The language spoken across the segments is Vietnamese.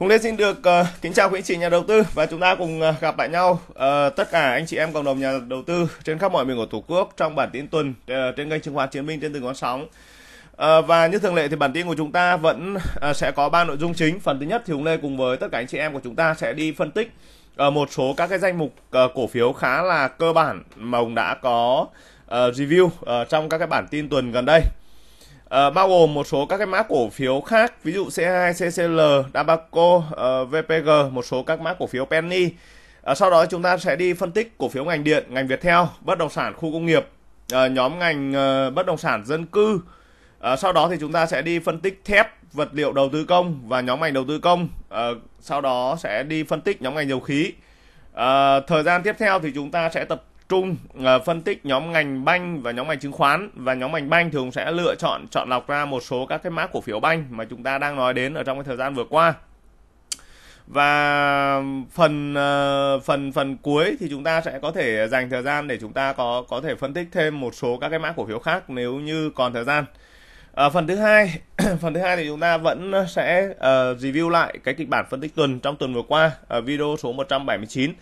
Hùng Lê xin được uh, kính chào quý anh chị nhà đầu tư và chúng ta cùng uh, gặp lại nhau uh, tất cả anh chị em cộng đồng nhà đầu tư trên khắp mọi miền của Tổ quốc trong bản tin tuần uh, trên kênh chứng khoán Chiến Minh trên từng con sóng. Uh, và như thường lệ thì bản tin của chúng ta vẫn uh, sẽ có ba nội dung chính. Phần thứ nhất thì Hùng Lê cùng với tất cả anh chị em của chúng ta sẽ đi phân tích uh, một số các cái danh mục uh, cổ phiếu khá là cơ bản mà ông đã có uh, review uh, trong các cái bản tin tuần gần đây. Ờ, bao gồm một số các cái mã cổ phiếu khác ví dụ C2, CCL, Dabaco, uh, ờ, VPG, một số các mã cổ phiếu penny. Uh, sau đó chúng ta sẽ đi phân tích cổ phiếu ngành điện, ngành Viettel, bất động sản, khu công nghiệp, uh, nhóm ngành uh, bất động sản dân cư. Uh, sau đó thì chúng ta sẽ đi phân tích thép, vật liệu đầu tư công và nhóm ngành đầu tư công. Uh, sau đó sẽ đi phân tích nhóm ngành dầu khí. Uh, thời gian tiếp theo thì chúng ta sẽ tập trung ờ, phân tích nhóm ngành banh và nhóm ngành chứng khoán và nhóm ngành banh thường sẽ lựa chọn chọn lọc ra một số các cái mã cổ phiếu banh mà chúng ta đang nói đến ở trong cái thời gian vừa qua và phần ờ, phần phần cuối thì chúng ta sẽ có thể dành thời gian để chúng ta có có thể phân tích thêm một số các cái mã cổ phiếu khác nếu như còn thời gian À, phần thứ hai phần thứ hai thì chúng ta vẫn sẽ uh, review lại cái kịch bản phân tích tuần trong tuần vừa qua ở video số 179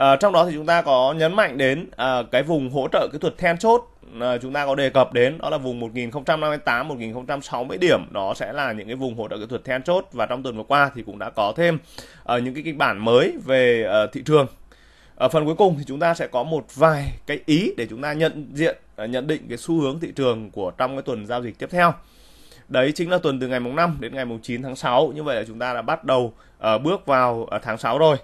À, trong đó thì chúng ta có nhấn mạnh đến à, cái vùng hỗ trợ kỹ thuật then chốt à, chúng ta có đề cập đến đó là vùng 1058 1060 điểm đó sẽ là những cái vùng hỗ trợ kỹ thuật then chốt và trong tuần vừa qua thì cũng đã có thêm à, những cái kịch bản mới về à, thị trường ở phần cuối cùng thì chúng ta sẽ có một vài cái ý để chúng ta nhận diện nhận định cái xu hướng thị trường của trong cái tuần giao dịch tiếp theo đấy chính là tuần từ ngày mùng 5 đến ngày mùng 9 tháng 6 như vậy là chúng ta đã bắt đầu uh, bước vào uh, tháng 6 rồi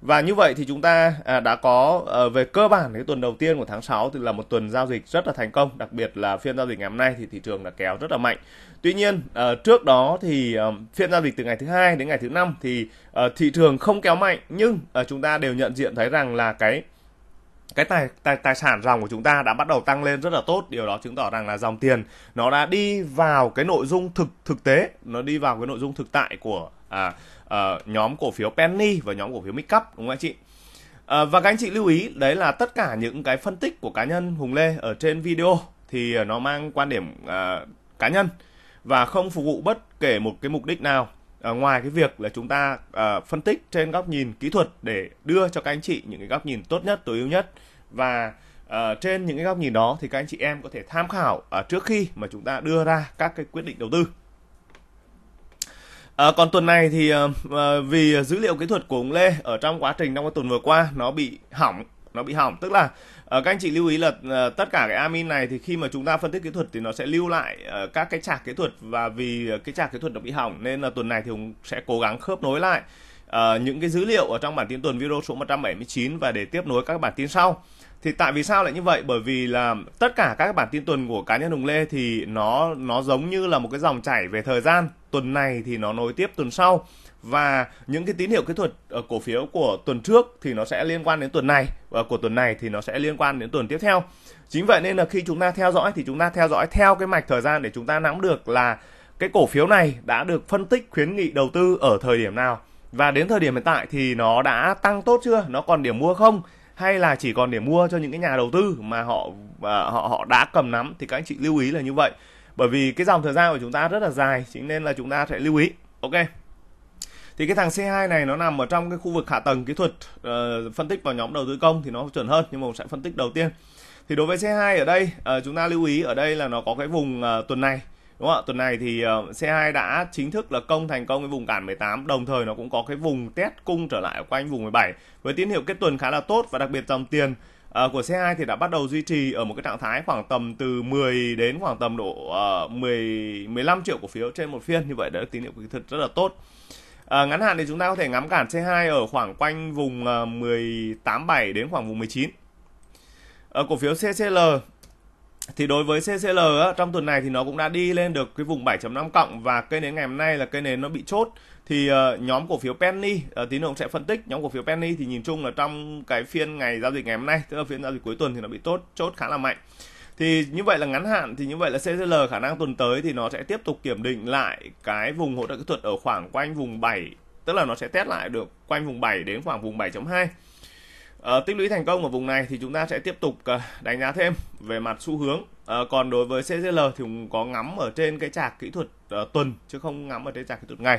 và như vậy thì chúng ta à, đã có ờ, về cơ bản cái tuần đầu tiên của tháng 6 thì là một tuần giao dịch rất là thành công, đặc biệt là phiên giao dịch ngày hôm nay thì thị trường đã kéo rất là mạnh. Tuy nhiên ờ, trước đó thì ờ, phiên giao dịch từ ngày thứ hai đến ngày thứ năm thì thị trường không kéo mạnh nhưng chúng ta đều nhận diện thấy rằng là cái cái tài, tài tài sản dòng của chúng ta đã bắt đầu tăng lên rất là tốt điều đó chứng tỏ rằng là dòng tiền nó đã đi vào cái nội dung thực thực tế nó đi vào cái nội dung thực tại của à, uh, nhóm cổ phiếu penny và nhóm cổ phiếu midcap đúng không anh chị? Uh, và các anh chị lưu ý đấy là tất cả những cái phân tích của cá nhân Hùng Lê ở trên video thì ờ, nó mang quan điểm uh, cá nhân và không phục vụ bất kể một cái mục đích nào uh, ngoài cái việc là chúng ta uh, phân tích trên góc nhìn kỹ thuật để đưa cho các anh chị những cái góc nhìn tốt nhất tối ưu nhất và uh, trên những cái góc nhìn đó thì các anh chị em có thể tham khảo uh, trước khi mà chúng ta đưa ra các cái quyết định đầu tư À, còn tuần này thì à, vì dữ liệu kỹ thuật của ông Lê ở trong quá trình trong cái tuần vừa qua nó bị hỏng nó bị hỏng tức là các anh chị lưu ý là tất cả cái amin này thì khi mà chúng ta phân tích kỹ thuật thì nó sẽ lưu lại các cái trạc kỹ thuật và vì cái trạc kỹ thuật nó bị hỏng nên là tuần này thì ông sẽ cố gắng khớp nối lại những cái dữ liệu ở trong bản tin tuần video số 179 và để tiếp nối các bản tin sau thì tại vì sao lại như vậy bởi vì là tất cả các bản tin tuần của cá nhân hùng lê thì nó nó giống như là một cái dòng chảy về thời gian tuần này thì nó nối tiếp tuần sau và những cái tín hiệu kỹ thuật cổ phiếu của tuần trước thì nó sẽ liên quan đến tuần này và của tuần này thì nó sẽ liên quan đến tuần tiếp theo chính vậy nên là khi chúng ta theo dõi thì chúng ta theo dõi theo cái mạch thời gian để chúng ta nắm được là cái cổ phiếu này đã được phân tích khuyến nghị đầu tư ở thời điểm nào và đến thời điểm hiện tại thì nó đã tăng tốt chưa nó còn điểm mua không hay là chỉ còn điểm mua cho những cái nhà đầu tư mà họ à, họ họ đã cầm nắm thì các anh chị lưu ý là như vậy bởi vì cái dòng thời gian của chúng ta rất là dài chính nên là chúng ta sẽ lưu ý ok thì cái thằng C2 này nó nằm ở trong cái khu vực hạ tầng kỹ thuật uh, phân tích vào nhóm đầu tư công thì nó chuẩn hơn nhưng mà sẽ phân tích đầu tiên thì đối với C2 ở đây uh, chúng ta lưu ý ở đây là nó có cái vùng uh, tuần này đúng không ạ tuần này thì uh, C2 đã chính thức là công thành công cái vùng cản 18 đồng thời nó cũng có cái vùng test cung trở lại quanh vùng 17 với tín hiệu kết tuần khá là tốt và đặc biệt dòng tiền Ờ, của C2 thì đã bắt đầu duy trì ở một cái trạng thái khoảng tầm từ 10 đến khoảng tầm độ uh, 10 15 triệu cổ phiếu trên một phiên như vậy đó là tín hiệu kỹ thuật rất là tốt. uh, ngắn hạn thì chúng ta có thể ngắm cản C2 ở khoảng quanh vùng uh, ờ, 187 đến khoảng vùng 19. Ở uh, cổ phiếu CCL thì đối với CCL á, trong tuần này thì nó cũng đã đi lên được cái vùng 7.5 cộng và cây nến ngày hôm nay là cây nến nó bị chốt thì uh, nhóm cổ phiếu penny uh, tí nữa cũng sẽ phân tích nhóm cổ phiếu penny thì nhìn chung là trong cái phiên ngày giao dịch ngày hôm nay tức là phiên giao dịch cuối tuần thì nó bị tốt chốt khá là mạnh thì như vậy là ngắn hạn thì như vậy là CCL khả năng tuần tới thì nó sẽ tiếp tục kiểm định lại cái vùng hỗ trợ kỹ thuật ở khoảng quanh vùng 7 tức là nó sẽ test lại được quanh vùng 7 đến khoảng vùng 7.2 Ờ, tích lũy thành công ở vùng này thì chúng ta sẽ tiếp tục ờ, đánh giá thêm về mặt xu hướng ờ, còn đối với CCL thì cũng có ngắm ở trên cái chạc kỹ thuật uh, tuần chứ không ngắm ở trên chạc kỹ thuật ngày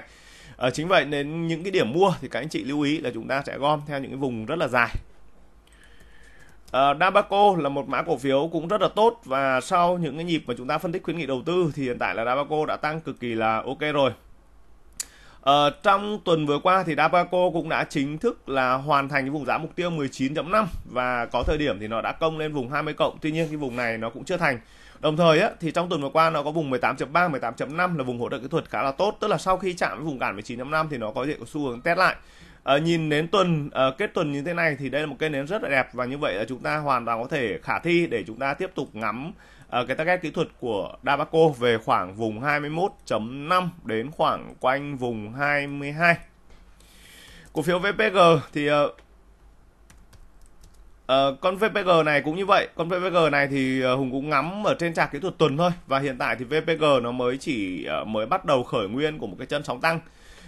à, chính vậy nên những cái điểm mua thì các anh chị lưu ý là chúng ta sẽ gom theo những cái vùng rất là dài Uh, Dabaco là một mã cổ phiếu cũng rất là tốt và sau những cái nhịp mà chúng ta phân tích khuyến nghị đầu tư thì hiện tại là Dabaco đã tăng cực kỳ là ok rồi. Uh, trong tuần vừa qua thì Dabaco cũng đã chính thức là hoàn thành cái vùng giá mục tiêu 19.5 và có thời điểm thì nó đã công lên vùng 20 cộng. Tuy nhiên cái vùng này nó cũng chưa thành. Đồng thời á, thì trong tuần vừa qua nó có vùng 18.3, 18.5 là vùng hỗ trợ kỹ thuật khá là tốt, tức là sau khi chạm với vùng cản 19.5 thì nó có thể có xu hướng test lại. À, nhìn đến tuần à, kết tuần như thế này thì đây là một cây nến rất là đẹp và như vậy là chúng ta hoàn toàn có thể khả thi để chúng ta tiếp tục ngắm à, cái target kỹ thuật của Dabaco về khoảng vùng 21.5 đến khoảng quanh vùng 22. Cổ phiếu VPG thì Ờ, con VPG này cũng như vậy con VPG này thì ờ, Hùng cũng ngắm ở trên trạc kỹ thuật tuần thôi và hiện tại thì VPG nó mới chỉ ờ, mới bắt đầu khởi nguyên của một cái chân sóng tăng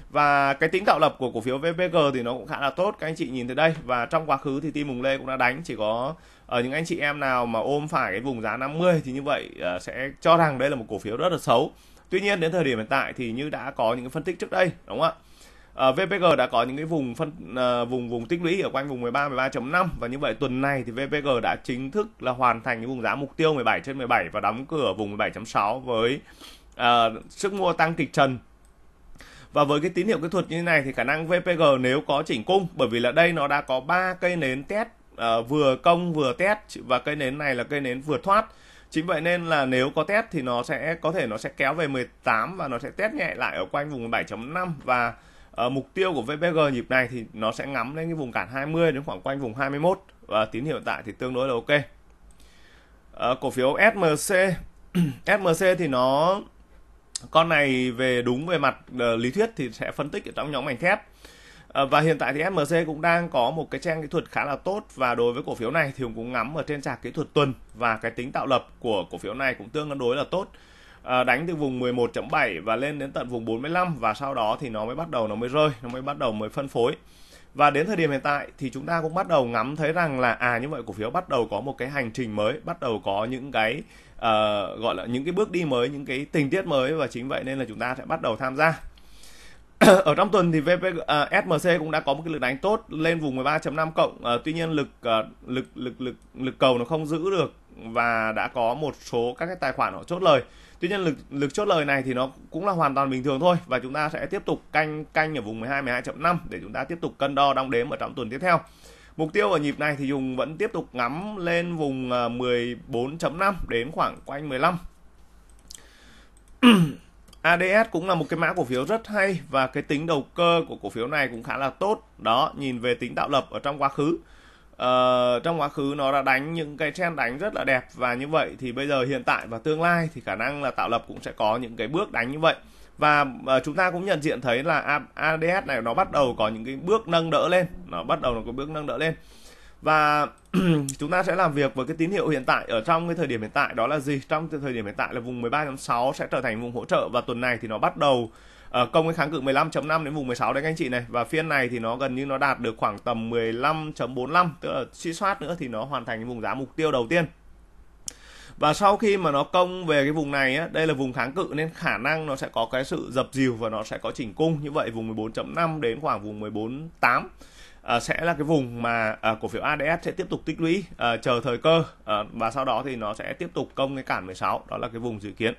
và cái tính tạo lập của cổ phiếu VPG thì nó cũng khá là tốt các anh chị nhìn thấy đây và trong quá khứ thì team Hùng Lê cũng đã đánh chỉ có ở những anh chị em nào mà ôm phải cái vùng giá 50 thì như vậy sẽ cho rằng đây là một cổ phiếu rất là xấu tuy nhiên đến thời điểm hiện tại thì như đã có những phân tích trước đây đúng không ạ uh, ờ, VPG đã có những cái vùng phân uh, vùng vùng tích lũy ở quanh vùng 13 13.5 và như vậy tuần này thì VPG đã chính thức là hoàn thành những vùng giá mục tiêu 17 trên 17 và đóng cửa vùng 17.6 với uh, sức mua tăng kịch trần và với cái tín hiệu kỹ thuật như thế này thì khả năng VPG nếu có chỉnh cung bởi vì là đây nó đã có ba cây nến test uh, vừa công vừa test và cây nến này là cây nến vừa thoát Chính vậy nên là nếu có test thì nó sẽ có thể nó sẽ kéo về 18 và nó sẽ test nhẹ lại ở quanh vùng 7.5 và Ờ, mục tiêu của VPG nhịp này thì nó sẽ ngắm lên cái vùng cản 20 đến khoảng quanh vùng 21 và tín hiệu tại thì tương đối là ok à, cổ phiếu SMC SMC thì nó con này về đúng về mặt ờ, lý thuyết thì sẽ phân tích ở trong nhóm ngành thép à, và hiện tại thì SMC cũng đang có một cái trang kỹ thuật khá là tốt và đối với cổ phiếu này thì cũng ngắm ở trên trạc kỹ thuật tuần và cái tính tạo lập của cổ phiếu này cũng tương đối là tốt Ờ, đánh từ vùng 11.7 và lên đến tận vùng 45 và sau đó thì nó mới bắt đầu nó mới rơi nó mới bắt đầu mới phân phối và đến thời điểm hiện tại thì chúng ta cũng bắt đầu ngắm thấy rằng là à như vậy cổ phiếu bắt đầu có một cái hành trình mới bắt đầu có những cái uh, gọi là những cái bước đi mới những cái tình tiết mới và chính vậy nên là chúng ta sẽ bắt đầu tham gia ở trong tuần thì VP, uh, à, SMC cũng đã có một cái lực đánh tốt lên vùng 13.5 cộng uh, tuy nhiên lực uh, lực lực lực lực cầu nó không giữ được và đã có một số các cái tài khoản họ chốt lời Tuy nhiên lực lực chốt lời này thì nó cũng là hoàn toàn bình thường thôi và chúng ta sẽ tiếp tục canh canh ở vùng 12 12.5 để chúng ta tiếp tục cân đo đong đếm ở trong tuần tiếp theo. Mục tiêu ở nhịp này thì Dùng vẫn tiếp tục ngắm lên vùng 14.5 ờ, đến khoảng quanh 15. ADS cũng là một cái mã cổ phiếu rất hay và cái tính đầu cơ của cổ phiếu này cũng khá là tốt. Đó, nhìn về tính tạo lập ở trong quá khứ uh, trong quá khứ nó đã đánh những cái trend đánh rất là đẹp và như vậy thì bây giờ hiện tại và tương lai thì khả năng là tạo lập cũng sẽ có những cái bước đánh như vậy và uh, chúng ta cũng nhận diện thấy là ADS này nó bắt đầu có những cái bước nâng đỡ lên nó bắt đầu nó có bước nâng đỡ lên và chúng ta sẽ làm việc với cái tín hiệu hiện tại ở trong cái thời điểm hiện tại đó là gì trong cái thời điểm hiện tại là vùng 13.6 sẽ trở thành vùng hỗ trợ và tuần này thì nó bắt đầu Ờ, công cái kháng cự 15.5 đến vùng 16 đấy các anh chị này và phiên này thì nó gần như nó đạt được khoảng tầm 15.45 tức là suy soát nữa thì nó hoàn thành vùng giá mục tiêu đầu tiên và sau khi mà nó công về cái vùng này á, đây là vùng kháng cự nên khả năng nó sẽ có cái sự dập dìu và nó sẽ có chỉnh cung như vậy vùng 14.5 đến khoảng vùng 14.8 À, ờ, sẽ là cái vùng mà à, cổ phiếu ADS sẽ tiếp tục tích lũy à, chờ thời cơ à, và sau đó thì nó sẽ tiếp tục công cái cản 16 đó là cái vùng dự kiến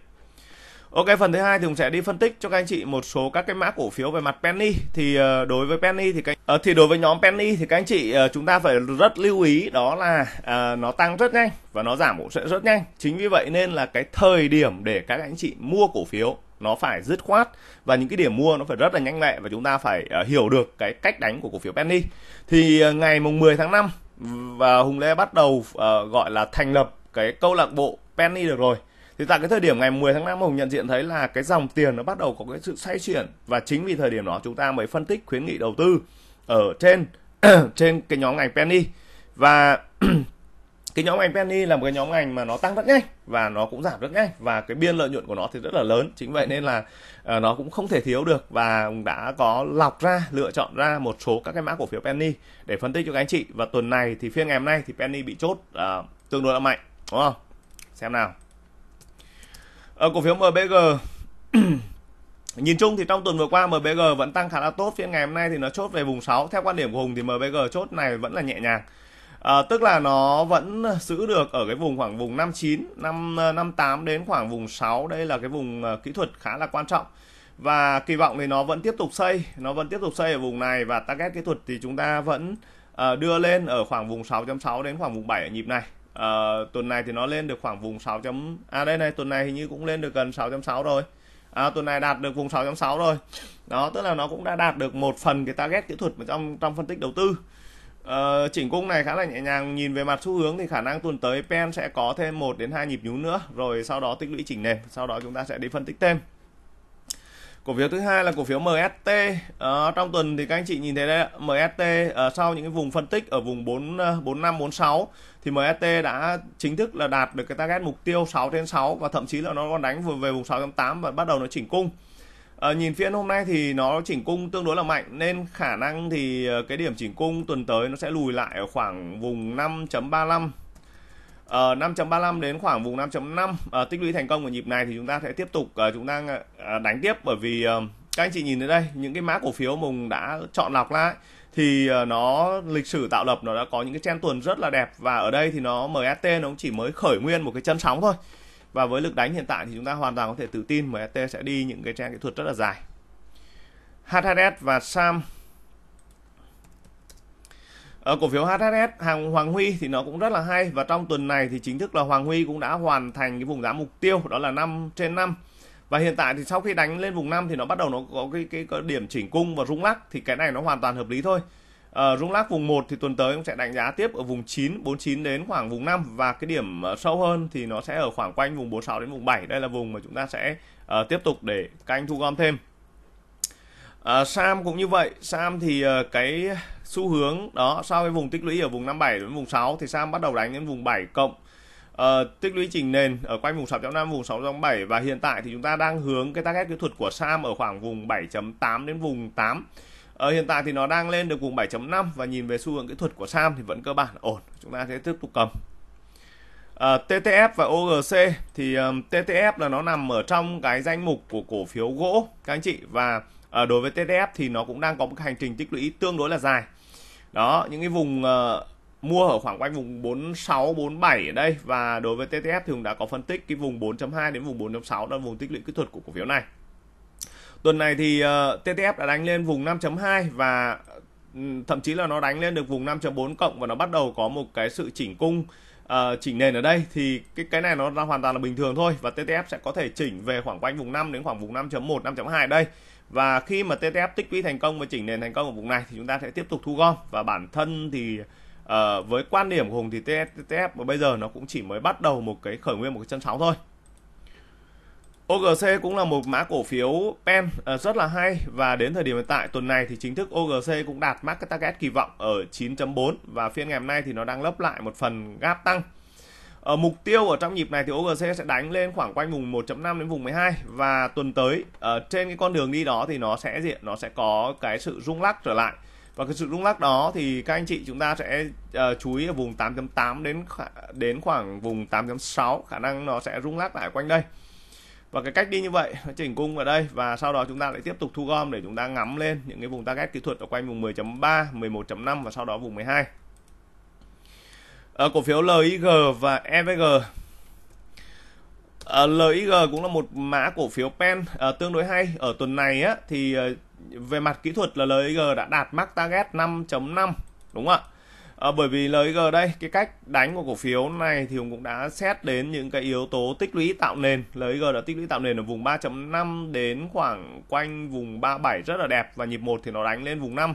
Ok phần thứ hai thì Hùng sẽ đi phân tích cho các anh chị một số các cái mã cổ phiếu về mặt penny thì uh, đối với penny thì cái uh, thì đối với nhóm penny thì các anh chị uh, chúng ta phải rất lưu ý đó là uh, nó tăng rất nhanh và nó giảm cũng sẽ rất nhanh. Chính vì vậy nên là cái thời điểm để các anh chị mua cổ phiếu nó phải dứt khoát và những cái điểm mua nó phải rất là nhanh lẹ và chúng ta phải uh, hiểu được cái cách đánh của cổ phiếu penny. Thì uh, ngày mùng 10 tháng 5 và Hùng Lê bắt đầu uh, gọi là thành lập cái câu lạc bộ penny được rồi thì tại cái thời điểm ngày 10 tháng 5 Hùng nhận diện thấy là cái dòng tiền nó bắt đầu có cái sự xoay chuyển và chính vì thời điểm đó chúng ta mới phân tích khuyến nghị đầu tư ở trên trên cái nhóm ngành penny và cái nhóm ngành penny là một cái nhóm ngành mà nó tăng rất nhanh và nó cũng giảm rất nhanh và cái biên lợi nhuận của nó thì rất là lớn chính vậy nên là uh, nó cũng không thể thiếu được và đã có lọc ra lựa chọn ra một số các cái mã cổ phiếu penny để phân tích cho các anh chị và tuần này thì phiên ngày hôm nay thì penny bị chốt uh, tương đối là mạnh đúng không xem nào Ờ, cổ phiếu MBG Nhìn chung thì trong tuần vừa qua MBG vẫn tăng khá là tốt, phiên ngày hôm nay thì nó chốt về vùng 6. Theo quan điểm của Hùng thì MBG chốt này vẫn là nhẹ nhàng. À, tức là nó vẫn giữ được ở cái vùng khoảng vùng 59, 5 58 đến khoảng vùng 6, đây là cái vùng ờ, kỹ thuật khá là quan trọng. Và kỳ vọng thì nó vẫn tiếp tục xây, nó vẫn tiếp tục xây ở vùng này và target kỹ thuật thì chúng ta vẫn đưa lên ở khoảng vùng 6.6 đến khoảng vùng 7 ở nhịp này à, tuần này thì nó lên được khoảng vùng 6 chấm à đây này tuần này hình như cũng lên được gần 6.6 rồi à, tuần này đạt được vùng 6.6 rồi đó tức là nó cũng đã đạt được một phần cái target kỹ thuật mà trong trong phân tích đầu tư à, chỉnh cung này khá là nhẹ nhàng nhìn về mặt xu hướng thì khả năng tuần tới pen sẽ có thêm một đến hai nhịp nhún nữa rồi sau đó tích lũy chỉnh nền sau đó chúng ta sẽ đi phân tích thêm cổ phiếu thứ hai là cổ phiếu MST à, ờ, trong tuần thì các anh chị nhìn thấy đây MST à, ờ, sau những cái vùng phân tích ở vùng 4 45 46 thì MST đã chính thức là đạt được cái target mục tiêu 6 trên 6 và thậm chí là nó còn đánh vừa về vùng 6.8 và bắt đầu nó chỉnh cung à, nhìn phiên hôm nay thì nó chỉnh cung tương đối là mạnh nên khả năng thì cái điểm chỉnh cung tuần tới nó sẽ lùi lại ở khoảng vùng 5.35 uh, ờ, 5.35 đến khoảng vùng 5.5 uh, ờ, tích lũy thành công ở nhịp này thì chúng ta sẽ tiếp tục uh, chúng ta uh, đánh tiếp bởi vì uh, các anh chị nhìn đến đây những cái mã cổ phiếu mùng đã chọn lọc lại thì nó lịch sử tạo lập nó đã có những cái chen tuần rất là đẹp và ở đây thì nó MST nó cũng chỉ mới khởi nguyên một cái chân sóng thôi và với lực đánh hiện tại thì chúng ta hoàn toàn có thể tự tin MST sẽ đi những cái trang kỹ thuật rất là dài H2S và SAM cổ phiếu HSS hàng Hoàng Huy thì nó cũng rất là hay và trong tuần này thì chính thức là Hoàng Huy cũng đã hoàn thành cái vùng giá mục tiêu đó là 5 trên 5. Và hiện tại thì sau khi đánh lên vùng 5 thì nó bắt đầu nó có cái cái, cái điểm chỉnh cung và rung lắc thì cái này nó hoàn toàn hợp lý thôi. Uh, rung lắc vùng 1 thì tuần tới cũng sẽ đánh giá tiếp ở vùng 9, 49 đến khoảng vùng 5 và cái điểm uh, sâu hơn thì nó sẽ ở khoảng quanh vùng 46 đến vùng 7. Đây là vùng mà chúng ta sẽ uh, tiếp tục để canh thu gom thêm. À, Sam cũng như vậy, Sam thì uh, cái xu hướng đó sau cái vùng tích lũy ở vùng 57 đến vùng 6 thì Sam bắt đầu đánh đến vùng 7 cộng uh, tích lũy chỉnh nền ở quanh vùng 6.5 vùng 6.7 và hiện tại thì chúng ta đang hướng cái target kỹ thuật của Sam ở khoảng vùng 7.8 đến vùng 8 Ờ, hiện tại thì nó đang lên được vùng 7.5 và nhìn về xu hướng kỹ thuật của Sam thì vẫn cơ bản ổn. Chúng ta sẽ tiếp tục cầm. À, TTF và OGC thì um, TTF là nó nằm ở trong cái danh mục của cổ phiếu gỗ các anh chị và à, đối với TTF thì nó cũng đang có một hành trình tích lũy tương đối là dài đó những cái vùng uh, mua ở khoảng quanh vùng 46 47 ở đây và đối với TTF thì cũng đã có phân tích cái vùng 4.2 đến vùng 4.6 là vùng tích lũy kỹ thuật của cổ phiếu này tuần này thì uh, ờ, TTF đã đánh lên vùng 5.2 và ừ, thậm chí là nó đánh lên được vùng 5.4 cộng và nó bắt đầu có một cái sự chỉnh cung uh, chỉnh nền ở đây thì cái cái này nó là hoàn toàn là bình thường thôi và TTF sẽ có thể chỉnh về khoảng quanh vùng 5 đến khoảng vùng 5.1 5.2 đây và khi mà TTF tích lũy thành công và chỉnh nền thành công ở vùng này thì chúng ta sẽ tiếp tục thu gom và bản thân thì uh, với quan điểm của Hùng thì TTF mà bây giờ nó cũng chỉ mới bắt đầu một cái khởi nguyên một cái chân sóng thôi OGC cũng là một mã cổ phiếu pen uh, rất là hay và đến thời điểm hiện tại tuần này thì chính thức OGC cũng đạt market target kỳ vọng ở 9.4 và phiên ngày hôm nay thì nó đang lấp lại một phần gap tăng ở ờ, mục tiêu ở trong nhịp này thì OGC sẽ đánh lên khoảng quanh vùng 1.5 đến vùng 12 và tuần tới ở ờ, trên cái con đường đi đó thì nó sẽ diện nó sẽ có cái sự rung lắc trở lại và cái sự rung lắc đó thì các anh chị chúng ta sẽ uh, chú ý ở vùng 8.8 đến đến khoảng vùng 8.6 khả năng nó sẽ rung lắc lại quanh đây và cái cách đi như vậy chỉnh cung ở đây và sau đó chúng ta lại tiếp tục thu gom để chúng ta ngắm lên những cái vùng target kỹ thuật ở quanh vùng 10.3, 11.5 và sau đó vùng 12 à, cổ phiếu LIG và EVG à, ờ, LIG cũng là một mã cổ phiếu pen à, tương đối hay ở tuần này á thì à, về mặt kỹ thuật là LIG đã đạt mắc target 5.5 đúng không ạ à, bởi vì LIG đây cái cách đánh của cổ phiếu này thì Hùng cũng đã xét đến những cái yếu tố tích lũy tạo nền LIG đã tích lũy tạo nền ở vùng 3.5 đến khoảng quanh vùng 37 rất là đẹp và nhịp một thì nó đánh lên vùng 5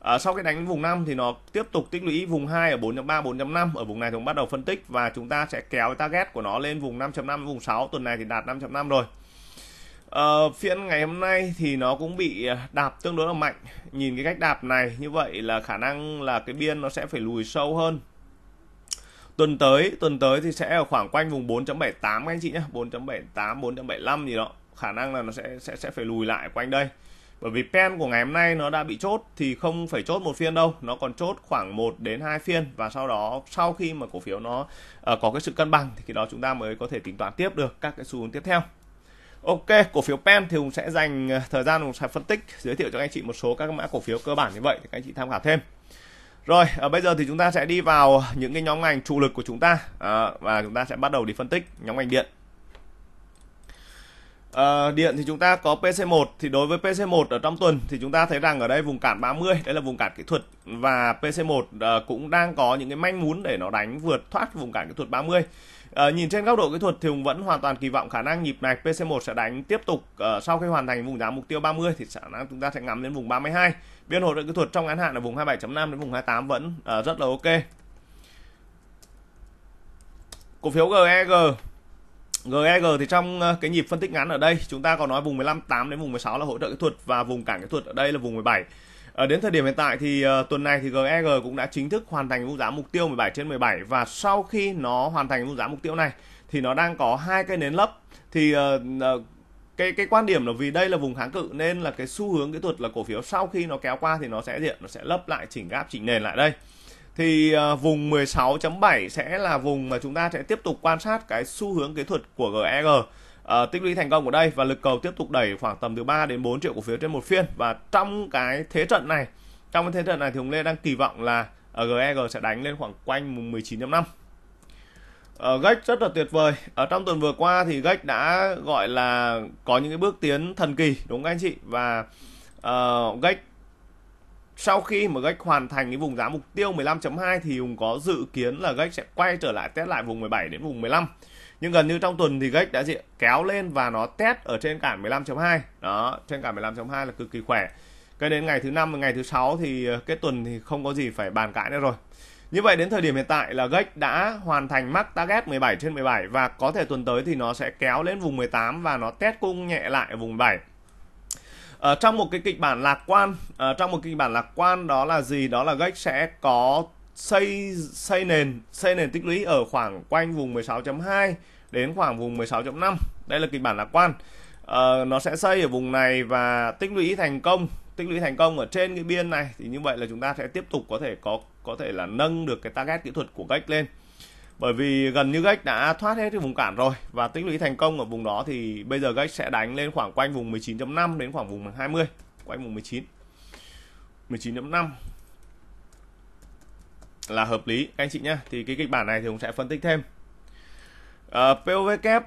À, sau cái đánh vùng 5 thì nó tiếp tục tích lũy vùng 2 ở 4.3, 4.5 ở vùng này thì cũng bắt đầu phân tích và chúng ta sẽ kéo target của nó lên vùng 5.5, vùng 6 tuần này thì đạt 5.5 rồi. Uh, phiên ngày hôm nay thì nó cũng bị đạp tương đối là mạnh nhìn cái cách đạp này như vậy là khả năng là cái biên nó sẽ phải lùi sâu hơn tuần tới tuần tới thì sẽ ở khoảng quanh vùng 4.78 các anh chị nhé 4.78 4.75 gì đó khả năng là nó sẽ sẽ sẽ phải lùi lại quanh đây bởi vì pen của ngày hôm nay nó đã bị chốt thì không phải chốt một phiên đâu nó còn chốt khoảng 1 đến 2 phiên và sau đó sau khi mà cổ phiếu nó uh, có cái sự cân bằng thì khi đó chúng ta mới có thể tính toán tiếp được các cái xu hướng tiếp theo Ok, cổ phiếu PEN thì Hùng sẽ dành ờ, thời gian Hùng sẽ phân tích, giới thiệu cho anh chị một số các mã cổ phiếu cơ bản như vậy để các anh chị tham khảo thêm. Rồi, à, bây giờ thì chúng ta sẽ đi vào những cái nhóm ngành trụ lực của chúng ta à, và chúng ta sẽ bắt đầu đi phân tích nhóm ngành điện uh, điện thì chúng ta có PC1 thì đối với PC1 ở trong tuần thì chúng ta thấy rằng ở đây vùng cản 30 đây là vùng cản kỹ thuật và PC1 uh, ờ, cũng đang có những cái manh muốn để nó đánh vượt thoát vùng cản kỹ thuật 30 À, ờ, nhìn trên góc độ kỹ thuật thì Hùng vẫn hoàn toàn kỳ vọng khả năng nhịp này PC1 sẽ đánh tiếp tục uh, sau khi hoàn thành vùng giá mục tiêu 30 thì khả năng chúng ta sẽ ngắm đến vùng 32. Biên hỗ trợ kỹ thuật trong ngắn hạn ở vùng 27.5 đến vùng 28 vẫn uh, rất là ok. Cổ phiếu GEG e GEG thì trong ờ, cái nhịp phân tích ngắn ở đây chúng ta có nói vùng 15 8 đến vùng 16 là hỗ trợ kỹ thuật và vùng cản kỹ thuật ở đây là vùng 17. Ở ờ, đến thời điểm hiện tại thì ờ, tuần này thì GEG cũng đã chính thức hoàn thành vùng giá mục tiêu 17 trên 17 và sau khi nó hoàn thành vùng giá mục tiêu này thì nó đang có hai cái nến lấp thì cái cái quan điểm là vì đây là vùng kháng cự nên là cái xu hướng kỹ thuật là cổ phiếu sau khi nó kéo qua thì nó sẽ diện nó sẽ lấp lại chỉnh gáp chỉnh nền lại đây thì à, vùng 16.7 sẽ là vùng mà chúng ta sẽ tiếp tục quan sát cái xu hướng kỹ thuật của GEG e À, tích lũy thành công của đây và lực cầu tiếp tục đẩy khoảng tầm từ 3 đến 4 triệu cổ phiếu trên một phiên và trong cái thế trận này trong cái thế trận này thì Hùng Lê đang kỳ vọng là ở à, GEG sẽ đánh lên khoảng quanh 19.5 ở GEC rất là tuyệt vời ở trong tuần vừa qua thì Gách e đã gọi là có những cái bước tiến thần kỳ đúng không anh chị và uh, ờ, GEC sau khi mà gách hoàn thành cái vùng giá mục tiêu 15.2 thì Hùng có dự kiến là gách sẽ quay trở lại test lại vùng 17 đến vùng 15 nhưng gần như trong tuần thì gách đã dị, kéo lên và nó test ở trên cản 15.2 đó trên cản 15.2 là cực kỳ khỏe cái đến ngày thứ năm và ngày thứ sáu thì cái ờ, tuần thì không có gì phải bàn cãi nữa rồi như vậy đến thời điểm hiện tại là GEX đã hoàn thành mắc target 17 trên 17 và có thể tuần tới thì nó sẽ kéo lên vùng 18 và nó test cung nhẹ lại ở vùng 7 ở ờ, trong một cái kịch bản lạc quan ở ờ, trong một kịch bản lạc quan đó là gì đó là gách sẽ có xây xây nền xây nền tích lũy ở khoảng quanh vùng 16.2 đến khoảng vùng 16.5 đây là kịch bản lạc quan ờ, nó sẽ xây ở vùng này và tích lũy thành công tích lũy thành công ở trên cái biên này thì như vậy là chúng ta sẽ tiếp tục có thể có có thể là nâng được cái target kỹ thuật của gách lên bởi vì gần như gách đã thoát hết cái vùng cản rồi và tích lũy thành công ở vùng đó thì bây giờ gách sẽ đánh lên khoảng quanh vùng 19.5 đến khoảng vùng 20 quanh vùng 19 19.5 là hợp lý các anh chị nhé thì cái kịch bản này thì cũng sẽ phân tích thêm à, ờ, POV ờ, kép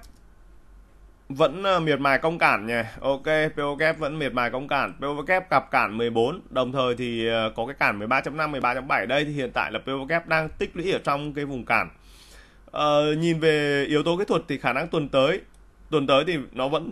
vẫn miệt mài công cản nhỉ Ok PO kép vẫn miệt mài công cản PO kép cặp cản 14 đồng thời thì ờ, có cái cản 13.5 13.7 đây thì hiện tại là PO kép đang tích lũy ở trong cái vùng cản uh, nhìn về yếu tố kỹ thuật thì khả năng tuần tới tuần tới thì nó vẫn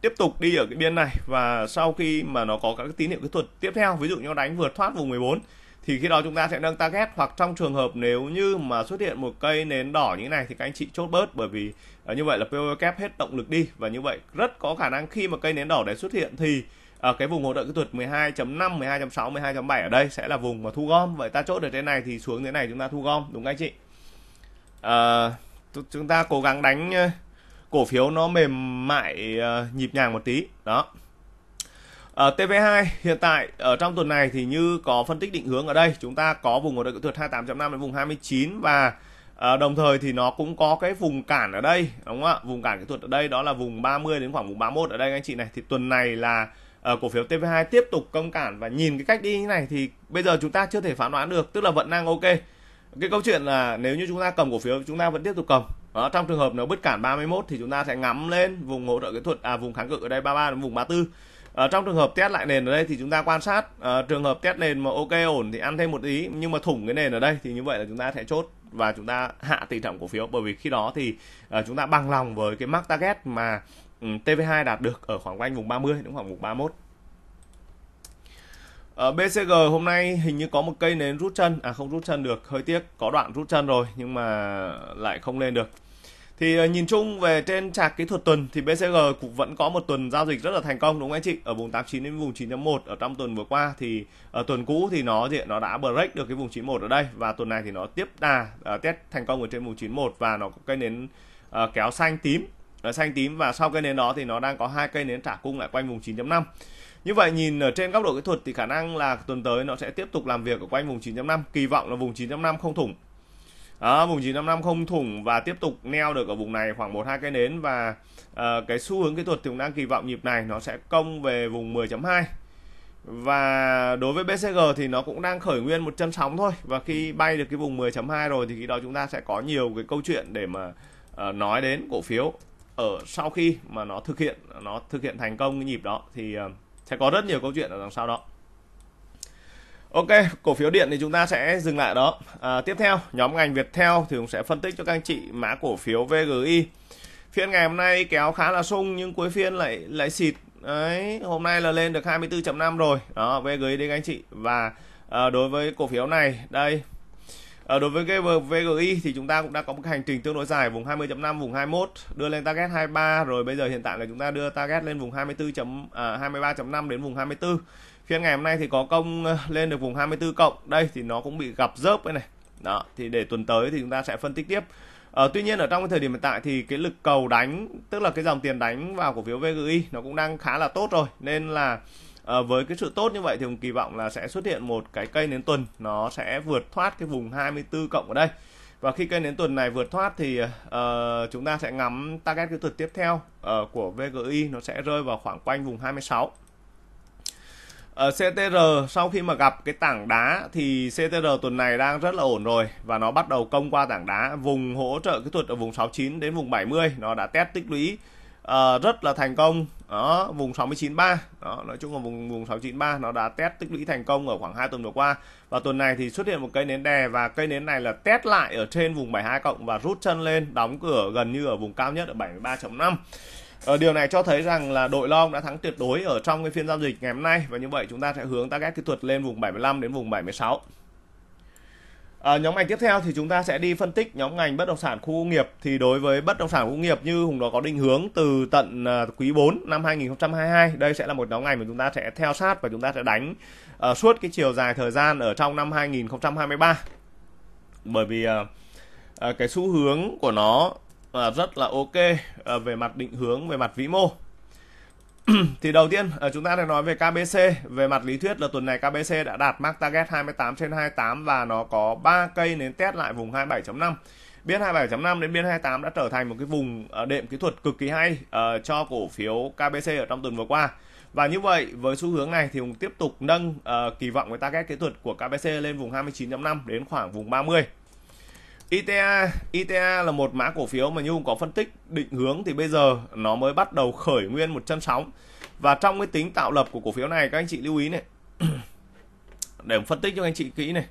tiếp tục đi ở cái biên này và sau khi mà nó có các tín hiệu kỹ thuật tiếp theo ví dụ như đánh vượt thoát vùng 14 thì khi đó chúng ta sẽ nâng target hoặc trong trường hợp nếu như mà xuất hiện một cây nến đỏ như thế này thì các anh chị chốt bớt bởi vì uh, như vậy là po kép hết động lực đi và như vậy rất có khả năng khi mà cây nến đỏ đấy xuất hiện thì ở ờ, uh, cái vùng hỗ trợ kỹ thuật 12.5, 12.6, 12.7 ở đây sẽ là vùng mà thu gom vậy ta chốt ở trên này thì xuống thế này chúng ta thu gom đúng không anh chị à, chúng ta cố gắng đánh ờ, cổ phiếu nó mềm mại ờ, nhịp nhàng một tí đó ở TV2 hiện tại ở trong tuần này thì như có phân tích định hướng ở đây chúng ta có vùng hỗ trợ kỹ thuật 28.5 đến vùng 29 và à, đồng thời thì nó cũng có cái vùng cản ở đây đúng không ạ vùng cản kỹ thuật ở đây đó là vùng 30 đến khoảng vùng 31 ở đây anh chị này thì tuần này là uh, cổ phiếu TV2 tiếp tục công cản và nhìn cái cách đi như này thì bây giờ chúng ta chưa thể phán đoán được tức là vẫn đang ok cái câu chuyện là nếu như chúng ta cầm cổ phiếu chúng ta vẫn tiếp tục cầm đó, trong trường hợp nếu bứt cản 31 thì chúng ta sẽ ngắm lên vùng hỗ trợ kỹ thuật à vùng kháng cự ở đây 33 đến vùng 34 ở ờ, trong trường hợp test lại nền ở đây thì chúng ta quan sát uh, trường hợp test nền mà ok ổn thì ăn thêm một tí nhưng mà thủng cái nền ở đây thì như vậy là chúng ta sẽ chốt và chúng ta hạ tỷ trọng cổ phiếu bởi vì khi đó thì uh, chúng ta bằng lòng với cái mắc target mà um, ừ, TV2 đạt được ở khoảng quanh vùng 30 đến khoảng vùng 31 Ờ, BCG hôm nay hình như có một cây nến rút chân, à không rút chân được, hơi tiếc có đoạn rút chân rồi nhưng mà lại không lên được. Thì ờ, nhìn chung về trên chạc kỹ thuật tuần thì BCG cũng vẫn có một tuần giao dịch rất là thành công đúng không anh chị? Ở vùng 89 đến vùng 9.1 ở trong tuần vừa qua thì ở ờ, tuần cũ thì nó gì nó đã break được cái vùng 91 ở đây và tuần này thì nó tiếp đà test thành công ở trên vùng 91 và nó có cây nến kéo xanh tím, xanh tím và sau cây nến đó thì nó đang có hai cây nến trả cung lại quanh vùng 9.5. Như vậy nhìn ở trên góc độ kỹ thuật thì khả năng là tuần tới nó sẽ tiếp tục làm việc ở quanh vùng 9.5, kỳ vọng là vùng 9.5 không thủng. À, vùng 955 không thủng và tiếp tục neo được ở vùng này khoảng 1 2 cái nến và uh, cái xu hướng kỹ thuật thì cũng đang kỳ vọng nhịp này nó sẽ công về vùng 10.2. Và đối với BCG thì nó cũng đang khởi nguyên một chân sóng thôi và khi bay được cái vùng 10.2 rồi thì khi đó chúng ta sẽ có nhiều cái câu chuyện để mà uh, nói đến cổ phiếu ở sau khi mà nó thực hiện nó thực hiện thành công cái nhịp đó thì uh, sẽ có rất nhiều câu chuyện ở đằng sau đó Ok, cổ phiếu điện thì chúng ta sẽ dừng lại đó. À, tiếp theo, nhóm ngành Viettel thì cũng sẽ phân tích cho các anh chị mã cổ phiếu VGI. Phiên ngày hôm nay kéo khá là sung nhưng cuối phiên lại lại xịt. Đấy, hôm nay là lên được 24.5 rồi. Đó, VGI đến các anh chị. Và à, đối với cổ phiếu này, đây ở ờ, đối với cái VGI thì chúng ta cũng đã có một hành trình tương đối dài vùng 20.5 vùng 21 đưa lên target 23 rồi bây giờ hiện tại là chúng ta đưa target lên vùng 24. à, 23.5 đến vùng 24 phiên ngày hôm nay thì có công ờ, lên được vùng 24 cộng đây thì nó cũng bị gặp rớp cái này đó thì để tuần tới thì chúng ta sẽ phân tích tiếp à, tuy nhiên ở trong cái thời điểm hiện tại thì cái lực cầu đánh tức là cái dòng tiền đánh vào cổ phiếu VGI nó cũng đang khá là tốt rồi nên là à, với cái sự tốt như vậy thì mình kỳ vọng là sẽ xuất hiện một cái cây nến tuần nó sẽ vượt thoát cái vùng 24 cộng ở đây và khi cây nến tuần này vượt thoát thì uh, chúng ta sẽ ngắm target kỹ thuật tiếp theo uh, của VGI nó sẽ rơi vào khoảng quanh vùng 26 ở CTR sau khi mà gặp cái tảng đá thì CTR tuần này đang rất là ổn rồi và nó bắt đầu công qua tảng đá vùng hỗ trợ kỹ thuật ở vùng 69 đến vùng 70 nó đã test tích lũy uh, rất là thành công đó vùng 693 đó nói chung là vùng vùng 693 nó đã test tích lũy thành công ở khoảng 2 tuần vừa qua và tuần này thì xuất hiện một cây nến đè và cây nến này là test lại ở trên vùng 72 cộng và rút chân lên đóng cửa gần như ở vùng cao nhất ở 73.5 ở ờ, điều này cho thấy rằng là đội long đã thắng tuyệt đối ở trong cái phiên giao dịch ngày hôm nay và như vậy chúng ta sẽ hướng target kỹ thuật lên vùng 75 đến vùng 76 À, nhóm ngành tiếp theo thì chúng ta sẽ đi phân tích nhóm ngành bất động sản khu công nghiệp. Thì đối với bất động sản khu công nghiệp như Hùng đó có định hướng từ tận à, quý 4 năm 2022, đây sẽ là một nhóm ngành mà chúng ta sẽ theo sát và chúng ta sẽ đánh uh, suốt cái chiều dài thời gian ở trong năm 2023. Bởi vì uh, uh, cái xu hướng của nó uh, rất là ok uh, về mặt định hướng, về mặt vĩ mô thì đầu tiên ờ, chúng ta sẽ nói về KBC về mặt lý thuyết là tuần này KBC đã đạt mark target 28 trên 28 và nó có 3 cây nến test lại vùng 27.5 biên 27.5 đến biên 28 đã trở thành một cái vùng ờ, đệm kỹ thuật cực kỳ hay ờ, cho cổ phiếu KBC ở trong tuần vừa qua và như vậy với xu hướng này thì cũng tiếp tục nâng kỳ vọng với target kỹ thuật của KBC lên vùng 29.5 đến khoảng vùng 30 ITA ITA là một mã cổ phiếu mà Nhung có phân tích định hướng thì bây giờ nó mới bắt đầu khởi nguyên một chân sóng và trong cái tính tạo lập của cổ phiếu này các anh chị lưu ý này để phân tích cho anh chị kỹ này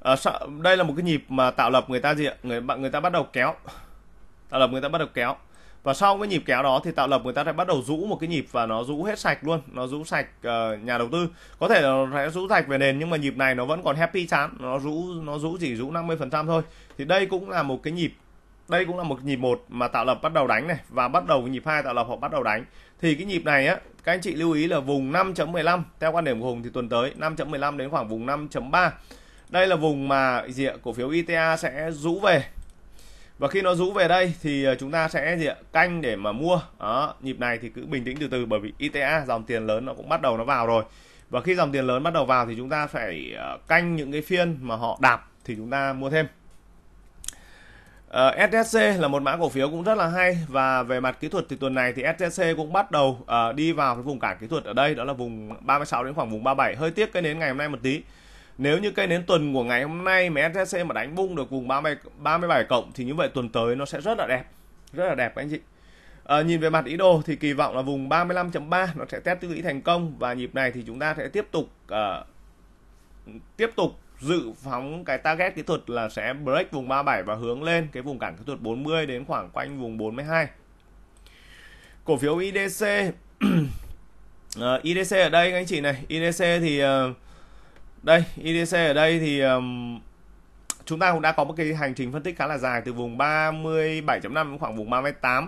à, đây là một cái nhịp mà tạo lập người ta gì ạ người bạn người ta bắt đầu kéo tạo lập người ta bắt đầu kéo và sau cái nhịp kéo đó thì tạo lập người ta sẽ bắt đầu rũ một cái nhịp và nó rũ hết sạch luôn nó rũ sạch uh, nhà đầu tư có thể là nó sẽ rũ sạch về nền nhưng mà nhịp này nó vẫn còn happy chán nó rũ nó rũ chỉ rũ 50% thôi thì đây cũng là một cái nhịp đây cũng là một nhịp một mà tạo lập bắt đầu đánh này và bắt đầu cái nhịp hai tạo lập họ bắt đầu đánh thì cái nhịp này á các anh chị lưu ý là vùng 5.15 theo quan điểm của Hùng thì tuần tới 5.15 đến khoảng vùng 5.3 đây là vùng mà gì ạ cổ phiếu ITA sẽ rũ về và khi nó rũ về đây thì ờ, chúng ta sẽ gì ạ? canh để mà mua đó nhịp này thì cứ bình tĩnh từ từ bởi vì ITA dòng tiền lớn nó cũng bắt đầu nó vào rồi và khi dòng tiền lớn bắt đầu vào thì chúng ta phải ờ, canh những cái phiên mà họ đạp thì chúng ta mua thêm Uh, ờ, SSC là một mã cổ phiếu cũng rất là hay và về mặt kỹ thuật thì tuần này thì SSC cũng bắt đầu uh, đi vào cái vùng cản kỹ thuật ở đây đó là vùng 36 đến khoảng vùng 37 hơi tiếc cái đến ngày hôm nay một tí nếu như cây nến tuần của ngày hôm nay mà SJC mà đánh bung được vùng 30 37 cộng thì như vậy tuần tới nó sẽ rất là đẹp rất là đẹp anh chị à, nhìn về mặt ý đồ thì kỳ vọng là vùng 35.3 nó sẽ test tư lũy thành công và nhịp này thì chúng ta sẽ tiếp tục uh, tiếp tục dự phóng cái target kỹ thuật là sẽ break vùng 37 và hướng lên cái vùng cản kỹ thuật 40 đến khoảng quanh vùng 42 cổ phiếu IDC uh, IDC ở đây các anh chị này IDC thì uh, đây IDC ở đây thì um, chúng ta cũng đã có một cái hành trình phân tích khá là dài từ vùng 37.5 đến khoảng vùng 38 à,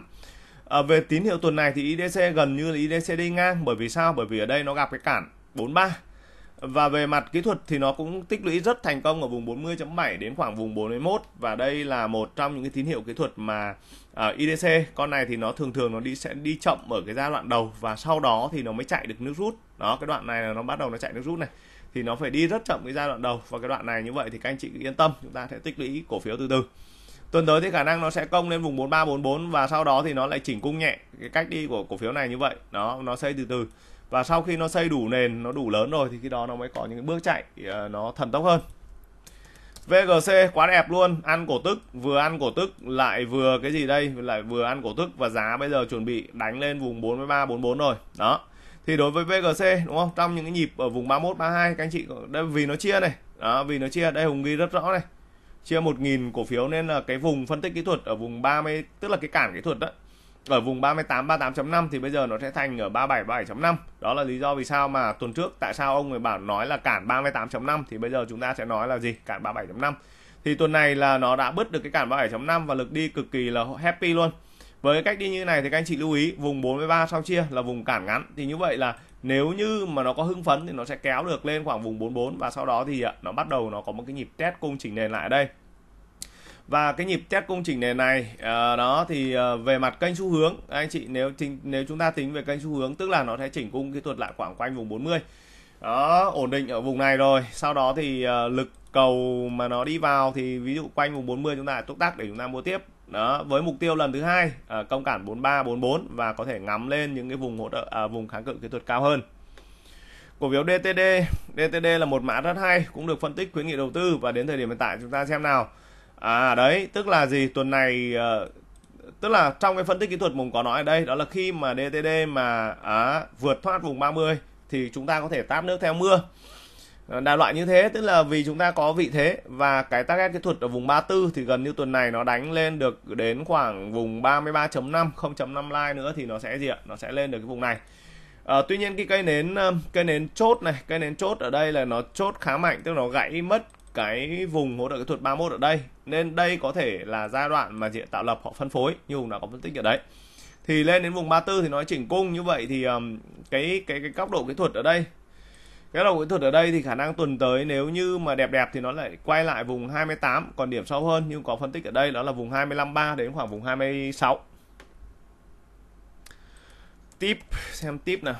ờ, về tín hiệu tuần này thì IDC gần như là IDC đi ngang bởi vì sao bởi vì ở đây nó gặp cái cản 43 và về mặt kỹ thuật thì nó cũng tích lũy rất thành công ở vùng 40.7 đến khoảng vùng 41 và đây là một trong những cái tín hiệu kỹ thuật mà uh, IDC con này thì nó thường thường nó đi sẽ đi chậm ở cái giai đoạn đầu và sau đó thì nó mới chạy được nước rút đó cái đoạn này là nó bắt đầu nó chạy nước rút này thì nó phải đi rất chậm cái giai đoạn đầu và cái đoạn này như vậy thì các anh chị yên tâm chúng ta sẽ tích lũy cổ phiếu từ từ tuần tới thì khả năng nó sẽ công lên vùng 4344 và sau đó thì nó lại chỉnh cung nhẹ cái cách đi của cổ phiếu này như vậy nó nó xây từ từ và sau khi nó xây đủ nền nó đủ lớn rồi thì khi đó nó mới có những bước chạy ờ, nó thần tốc hơn VGC quá đẹp luôn ăn cổ tức vừa ăn cổ tức lại vừa cái gì đây lại vừa ăn cổ tức và giá bây giờ chuẩn bị đánh lên vùng 4344 rồi đó thì đối với VGC đúng không trong những cái nhịp ở vùng 31 32 các anh chị đây vì nó chia này đó, vì nó chia đây Hùng ghi rất rõ này chia 1.000 cổ phiếu nên là cái vùng phân tích kỹ thuật ở vùng 30 tức là cái cản kỹ thuật đó ở vùng 38 38.5 thì bây giờ nó sẽ thành ở 37 37.5 đó là lý do vì sao mà tuần trước tại sao ông người bảo nói là cản 38.5 thì bây giờ chúng ta sẽ nói là gì cản 37.5 thì tuần này là nó đã bứt được cái cản 37.5 và lực đi cực kỳ là happy luôn với cách đi như này thì các anh chị lưu ý vùng 43 sau chia là vùng cản ngắn thì như vậy là nếu như mà nó có hưng phấn thì nó sẽ kéo được lên khoảng vùng 44 và sau đó thì à, nó bắt đầu nó có một cái nhịp test cung chỉnh nền lại đây và cái nhịp test cung chỉnh nền này uh, đó thì à, về mặt kênh xu hướng anh chị nếu nếu chúng ta tính về kênh xu hướng tức là nó sẽ chỉnh cung kỹ thuật lại khoảng quanh vùng 40 đó ổn định ở vùng này rồi sau đó thì lực cầu mà nó đi vào thì ví dụ quanh vùng 40 chúng ta túc tắc để chúng ta mua tiếp đó với mục tiêu lần thứ hai à, công cản 43 44 và có thể ngắm lên những cái vùng hỗ trợ à, vùng kháng cự kỹ thuật cao hơn cổ phiếu DTD DTD là một mã rất hay cũng được phân tích khuyến nghị đầu tư và đến thời điểm hiện tại chúng ta xem nào à đấy tức là gì tuần này à, tức là trong cái phân tích kỹ thuật mình có nói ở đây đó là khi mà DTD mà à, vượt thoát vùng 30 thì chúng ta có thể táp nước theo mưa Ờ, đà loại như thế tức là vì chúng ta có vị thế và cái target kỹ thuật ở vùng 34 thì gần như tuần này nó đánh lên được đến khoảng vùng 33.5 0.5 like nữa thì nó sẽ gì ạ nó sẽ lên được cái vùng này à, tuy nhiên cái cây nến cây nến chốt này cây nến chốt ở đây là nó chốt khá mạnh tức là nó gãy mất cái vùng hỗ trợ kỹ thuật 31 ở đây nên đây có thể là giai đoạn mà diện tạo lập họ phân phối như vùng nào có phân tích ở đấy thì lên đến vùng 34 thì nó chỉnh cung như vậy thì um, cái cái cái góc độ kỹ thuật ở đây cái đầu kỹ thuật ở đây thì khả năng tuần tới nếu như mà đẹp đẹp thì nó lại quay lại vùng 28 còn điểm sâu hơn nhưng có phân tích ở đây đó là vùng 25.3 đến khoảng vùng 26 tiếp xem tiếp nào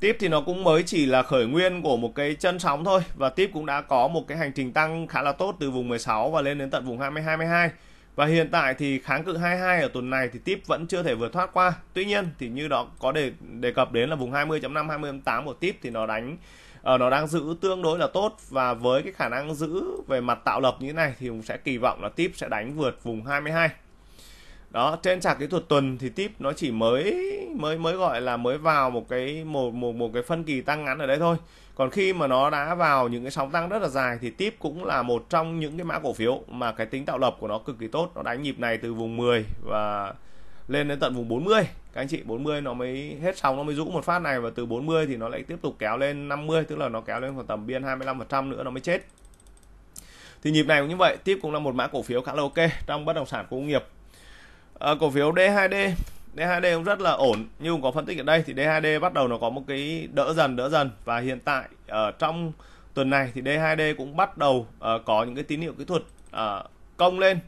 Tiếp thì nó cũng mới chỉ là khởi nguyên của một cái chân sóng thôi và tiếp cũng đã có một cái hành trình tăng khá là tốt từ vùng 16 và lên đến tận vùng 20 22. Và hiện tại thì kháng cự 22 ở tuần này thì tip vẫn chưa thể vượt thoát qua. Tuy nhiên thì như đó có đề đề cập đến là vùng 20.5 20.8 của tip thì nó đánh uh, nó đang giữ tương đối là tốt và với cái khả năng giữ về mặt tạo lập như thế này thì cũng sẽ kỳ vọng là tip sẽ đánh vượt vùng 22. Đó, trên chart kỹ thuật tuần thì tip nó chỉ mới mới mới gọi là mới vào một cái một một một cái phân kỳ tăng ngắn ở đây thôi còn khi mà nó đã vào những cái sóng tăng rất là dài thì tiếp cũng là một trong những cái mã cổ phiếu mà cái tính tạo lập của nó cực kỳ tốt nó đánh nhịp này từ vùng 10 và lên đến tận vùng 40 các anh chị 40 nó mới hết sóng nó mới rũ một phát này và từ 40 thì nó lại tiếp tục kéo lên 50 tức là nó kéo lên khoảng tầm biên 25% trăm nữa nó mới chết thì nhịp này cũng như vậy tiếp cũng là một mã cổ phiếu khá là ok trong bất động sản công nghiệp à, cổ phiếu D2D D2D cũng rất là ổn như cũng có phân tích ở đây thì D2D bắt đầu nó có một cái đỡ dần đỡ dần và hiện tại ở ờ, uh, trong tuần này thì D2D cũng bắt đầu uh, có những cái tín hiệu kỹ thuật uh, công lên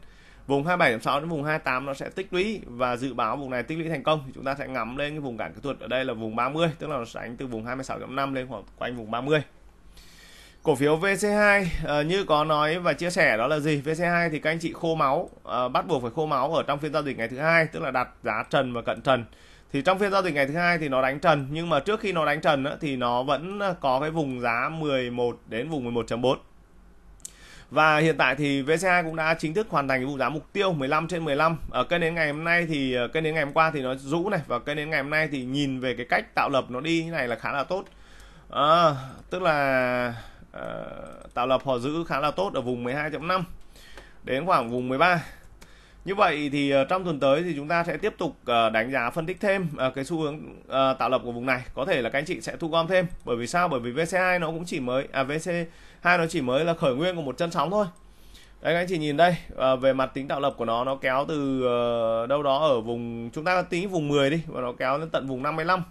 vùng 27.6 đến vùng 28 nó sẽ tích lũy và dự báo vùng này tích lũy thành công thì chúng ta sẽ ngắm lên cái vùng cản kỹ thuật ở đây là vùng 30 tức là nó sẽ đánh từ vùng 26.5 lên khoảng quanh vùng 30 cổ phiếu VC2 uh, ờ, như có nói và chia sẻ đó là gì VC2 thì các anh chị khô máu uh, bắt buộc phải khô máu ở trong phiên giao dịch ngày thứ hai tức là đặt giá trần và cận trần thì trong phiên giao dịch ngày thứ hai thì nó đánh trần nhưng mà trước khi nó đánh trần á, thì nó vẫn có cái vùng giá 11 đến vùng 11.4 và hiện tại thì VC2 cũng đã chính thức hoàn thành cái vùng giá mục tiêu 15 trên 15 ở cây đến ngày hôm nay thì ờ, cây đến ngày hôm qua thì nó rũ này và cây đến ngày hôm nay thì nhìn về cái cách tạo lập nó đi như này là khá là tốt à, tức là Ờ, tạo lập họ giữ khá là tốt ở vùng 12.5 đến khoảng vùng 13 như vậy thì ờ, trong tuần tới thì chúng ta sẽ tiếp tục ờ, đánh giá phân tích thêm cái xu hướng tạo lập của vùng này có thể là các anh chị sẽ thu gom thêm bởi vì sao bởi vì VC2 nó cũng chỉ mới à VC2 nó chỉ mới là khởi nguyên của một chân sóng thôi đấy các anh chị nhìn đây về mặt tính tạo lập của nó nó kéo từ đâu đó ở vùng chúng ta tính vùng 10 đi và nó kéo đến tận vùng 55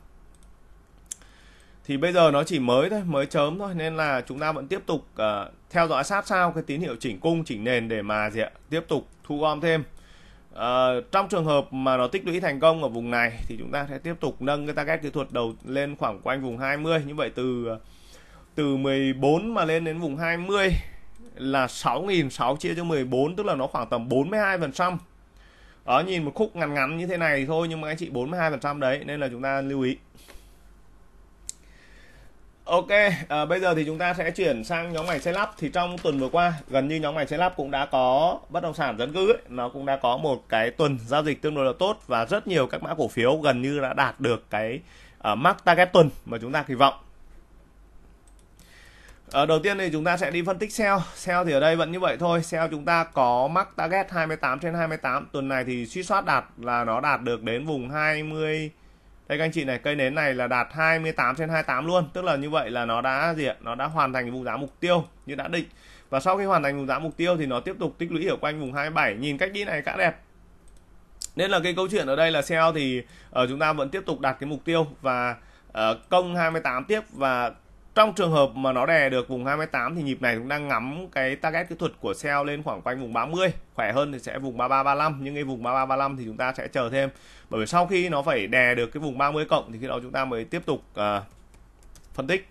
thì bây giờ nó chỉ mới thôi mới chớm thôi nên là chúng ta vẫn tiếp tục uh, theo dõi sát sao cái tín hiệu chỉnh cung chỉnh nền để mà gì ạ tiếp tục thu gom thêm uh, trong trường hợp mà nó tích lũy thành công ở vùng này thì chúng ta sẽ tiếp tục nâng cái target kỹ thuật đầu lên khoảng quanh vùng 20 như vậy từ ờ, từ 14 mà lên đến vùng 20 là 6.600 chia cho 14 tức là nó khoảng tầm 42 phần trăm ở nhìn một khúc ngắn ngắn như thế này thôi nhưng mà anh chị 42 phần trăm đấy nên là chúng ta lưu ý Ok, à, bây giờ thì chúng ta sẽ chuyển sang nhóm ngành xây lắp thì trong tuần vừa qua gần như nhóm ngành xây lắp cũng đã có bất động sản dẫn cư ấy, nó cũng đã có một cái tuần giao dịch tương đối là tốt và rất nhiều các mã cổ phiếu gần như đã đạt được cái uh, à, mắc target tuần mà chúng ta kỳ vọng. À, đầu tiên thì chúng ta sẽ đi phân tích sell. Sell thì ở đây vẫn như vậy thôi. Sell chúng ta có mark target 28 trên 28. Tuần này thì suy soát đạt là nó đạt được đến vùng 20 đây các anh chị này, cây nến này là đạt 28 trên 28 luôn, tức là như vậy là nó đã gì ạ? Nó đã hoàn thành vùng giá mục tiêu như đã định. Và sau khi hoàn thành vùng giá mục tiêu thì nó tiếp tục tích lũy ở quanh vùng 27. Nhìn cách đi này khá đẹp. Nên là cái câu chuyện ở đây là sell thì ở ờ, uh, chúng ta vẫn tiếp tục đạt cái mục tiêu và uh, công 28 tiếp và trong trường hợp mà nó đè được vùng 28 thì nhịp này cũng đang ngắm cái target kỹ thuật của sell lên khoảng quanh vùng 30 khỏe hơn thì sẽ vùng 3335 nhưng cái vùng 3335 thì chúng ta sẽ chờ thêm bởi vì sau khi nó phải đè được cái vùng 30 cộng thì khi đó chúng ta mới tiếp tục uh, phân tích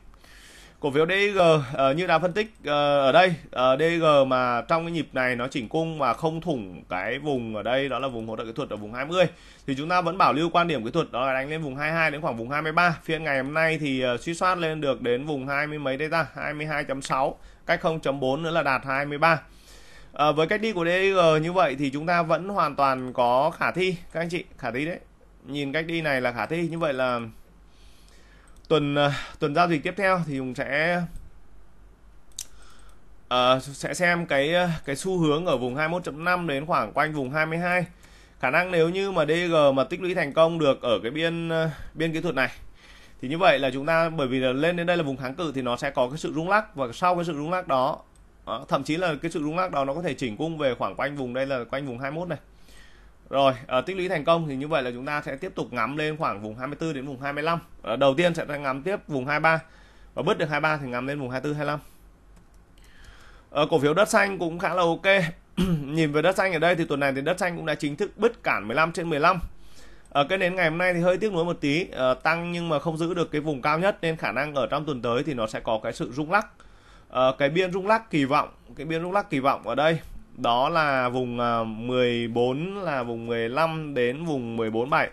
cổ phiếu DG uh, ờ, như đã phân tích uh, ở đây uh, ờ, DG mà trong cái nhịp này nó chỉnh cung và không thủng cái vùng ở đây đó là vùng hỗ trợ kỹ thuật ở vùng 20 thì chúng ta vẫn bảo lưu quan điểm kỹ thuật đó là đánh lên vùng 22 đến khoảng vùng 23 phiên ngày hôm nay thì uh, suy soát lên được đến vùng 20 mấy đây ta 22.6 cách 0.4 nữa là đạt 23 uh, với cách đi của DG như vậy thì chúng ta vẫn hoàn toàn có khả thi các anh chị khả thi đấy nhìn cách đi này là khả thi như vậy là tuần à, tuần giao dịch tiếp theo thì chúng sẽ uh, sẽ xem cái à, cái xu hướng ở vùng 21.5 đến khoảng quanh vùng 22 khả năng nếu như mà DG mà tích lũy thành công được ở cái biên biên kỹ thuật này thì như vậy là chúng ta bởi vì là lên đến đây là vùng kháng cự thì nó sẽ có cái sự rung lắc và sau cái sự rung lắc đó, đó thậm chí là cái sự rung lắc đó nó có thể chỉnh cung về khoảng quanh vùng đây là quanh vùng 21 này rồi, à, tích lũy thành công thì như vậy là chúng ta sẽ tiếp tục ngắm lên khoảng vùng 24 đến vùng 25. À, ờ, đầu tiên sẽ ngắm tiếp vùng 23 và bứt được 23 thì ngắm lên vùng 24 25. À, cổ phiếu đất xanh cũng khá là ok. Nhìn về đất xanh ở đây thì tuần này thì đất xanh cũng đã chính thức bứt cản 15 trên 15. Ở ờ, cái đến ngày hôm nay thì hơi tiếc nuối một tí, à, tăng nhưng mà không giữ được cái vùng cao nhất nên khả năng ở trong tuần tới thì nó sẽ có cái sự rung lắc. À, cái biên rung lắc kỳ vọng, cái biên rung lắc kỳ vọng ở đây đó là vùng 14 à, là vùng 15 đến vùng 147